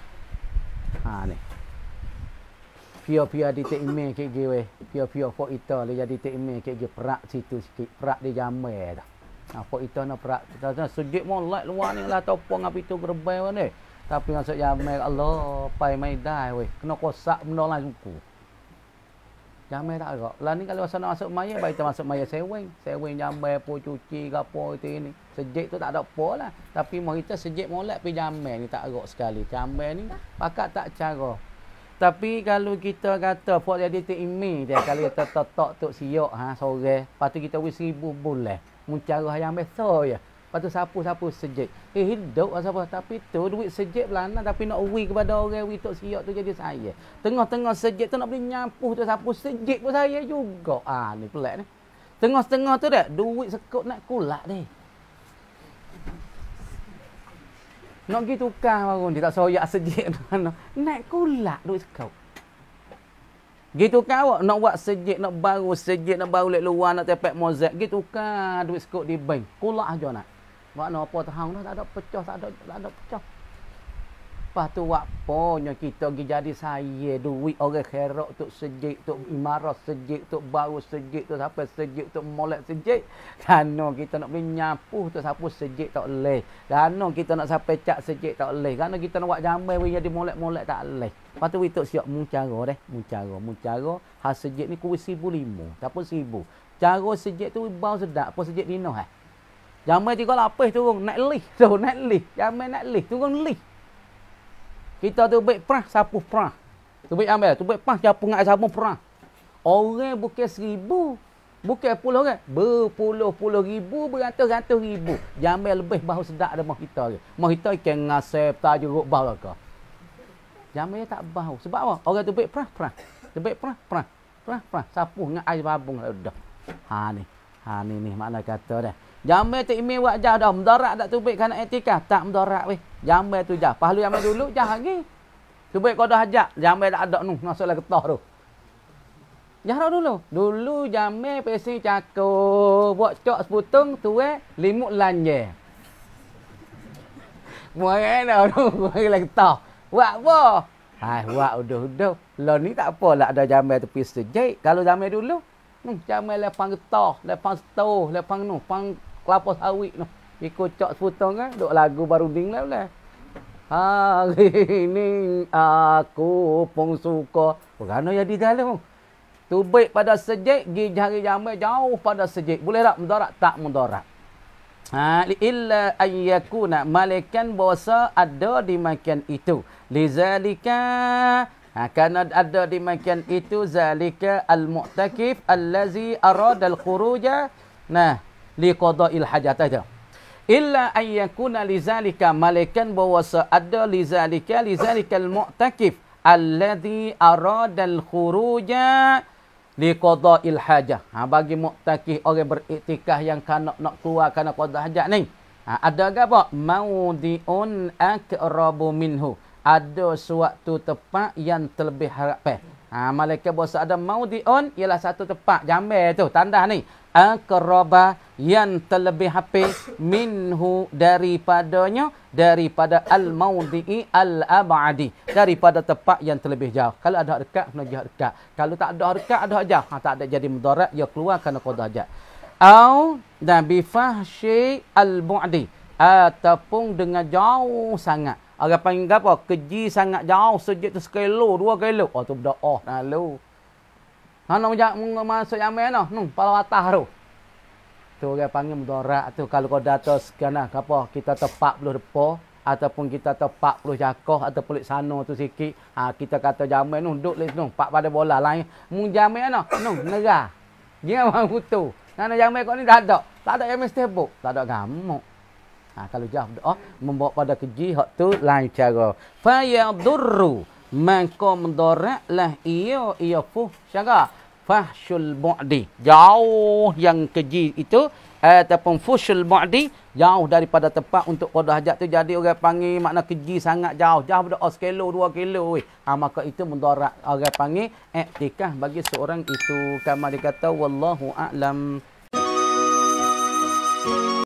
Ha ni pia-pia di tek imeh kek gi weh. Pia-pia pok ita le jadi tek imeh kek gi perak situ sikit. Perak dia jamai dah. Ha, pok ita nak perak. Sejik mau lat luar ni lah topong api tu gerbai kan ni. Tapi masuk jamai Allah. Pai mai dai weh. Kena kosak benda lah suku. Jamai tak agak. Lah ni kalau sana masuk maya, baik kita masuk maya seweng. Seweng jamai pun cuci ke apa itu ini. Sejik tu tak ada apa lah. Tapi mau kita sejik mau lat pergi jamai ni tak agak sekali. Jamai ni pakat tak cara. Tapi kalau kita kata buat dia titik imi dia kalau kita totok tok siok ha sore, patu kita wis 1000 boleh. Mencara yang biasa ya. Patu sapu-sapu sejek. Eh hidup lah apa tapi tu duit sejek belana tapi nak wi kepada orang wi tok siok tu jadi saya. Tengah-tengah sejek tu nak beli nyampuh tu sapu sejek pun saya juga. Ah ni pelak ni. Tengah-tengah tu dak duit sekut nak kulak deh. Nak pergi tukar baru dia tak soyak sejik tu mana. Nak kulak duit kau. Gi tukar awak nak buat sejik nak baru sejik nak baru lek luar nak tepek mozek. Gi tukar duit sekok di bank. Kulak aja nak. Mak apa tahang dah tak ada pecah tak ada tak ada pecah. Lepas tu waktunya kita pergi jadi saya duit orang kherok tu sejik tu imarah sejik tu baru sejik tu sampai sejik tu molek sejik. Kano kita nak beli nyapu tu sapu sejik tak leh. Kano kita nak sampai cak sejik tak leh. Kano kita nak buat jamai we jadi molek-molek tak leh. Lepas tu itu siap mencara deh, mencara, mencara. Ha sejik ni kuih sibu lima, tak pun sibu. Cara sejik tu bau sedap pun sejik dinoh eh. Jamai tiga lapis turun, naik lih. So, naik lih. Jamai naik lih, turun lih. Kita tu baik perah, sapu perah. Tu baik ambil, tu baik perah, capu dengan sapu perah. Orang bukan seribu, bukan puluh orang. Berpuluh-puluh ribu, beratus-ratus ribu. Jambil lebih bahu sedap dari kita. Mau kita ikan ngasep, tajuruk, bahu lah kau. Jambil tak bahu. Sebab apa? Orang tu baik perah, perah. Tu baik perah, perah. Perah, perah. Sapu dengan air babung. Dah. Ha ni. Ha ni ni. Makna kata dah. Jamai tu imin buat jah dah. Mudarat tak tubik kanak etika. Tak mudarat weh. Jamai tu jah. Pahlu jamai dulu jah lagi. Tubik kau dah hajak. Jamai tak ada nu. Masalah getah tu. Jah dah dulu. Dulu jamai pesi cakup. Buat cok seputung tu eh. Limut lanje. Mereka dah tu. Mereka getah. Buat apa? Hai, buat uduh-uduh. Lo ni tak apa lah ada jamai tepi sejik. Kalau jamai dulu, Hmm, jamai lepang getah, lepang setoh, lepang nu, pang kelapa sawit noh. Ikut cok sputong kan, duk lagu baru ding lah belah. Hari ni aku pun suka. Bagaimana yang di dalam? Tubik pada sejik, gi jari jamai jauh pada sejik. Boleh tak mudarat? Tak mudarat. Ha, illa ayyakuna malikan bahasa ada di makan itu. Zalika, Ha, kerana ada di makan itu zalika al-mu'takif allazi arada al-khuruja. Nah, liqada'il hajat itu. Illa an yakuna lizalika malaikan bahawa seada lizalika al mu'takif alladhi aradal khuruja liqada'il hajat. Ha, bagi mu'takif orang beriktikah yang kanak nak keluar kerana qada hajat ni. Ha, ada ke apa? Maudi'un akrabu minhu. Ada suatu tempat yang terlebih harap Ha, malaikat bahasa ada maudi'un ialah satu tempat. Jambil tu. Tanda ni. Akrabah yang terlebih hape minhu daripadanya daripada al-maudi'i al-abadi daripada tempat yang terlebih jauh kalau ada dekat kena jauh dekat kalau tak ada dekat ada jauh ha, tak ada jadi mudarat ia ya keluar kerana qada jat au nabi fahsyi al-bu'di ataupun dengan jauh sangat orang panggil apa keji sangat jauh sejuk tu sekilo dua kilo oh tu berdoa oh, lalu Ha nak masuk yang mana? Lah. nung hmm, pala atas tu tu orang panggil mudarat tu kalau kau data sekian lah apa kita tu 40 depa ataupun kita tu 40 jakoh atau pulik sano tu sikit ha, kita kata jamai tu duduk lis tu pak pada bola lain eh. mu jamai lah, ana no nera dia mau putu kan jamai kau ni dah ada tak ada yang tebuk tak ada gamuk ha, kalau jah oh, membawa pada keji hak tu lain cara fa ya durru man ko mudarat lah iyo iyo fu syaga fahsyul bu'di jauh yang keji itu eh, ataupun fushul bu'di jauh daripada tempat untuk qada hajat tu jadi orang panggil makna keji sangat jauh jauh dari oskelo 2 kilo weh ha, maka itu mudarat orang panggil iktikaf bagi seorang itu kama dikata wallahu a'lam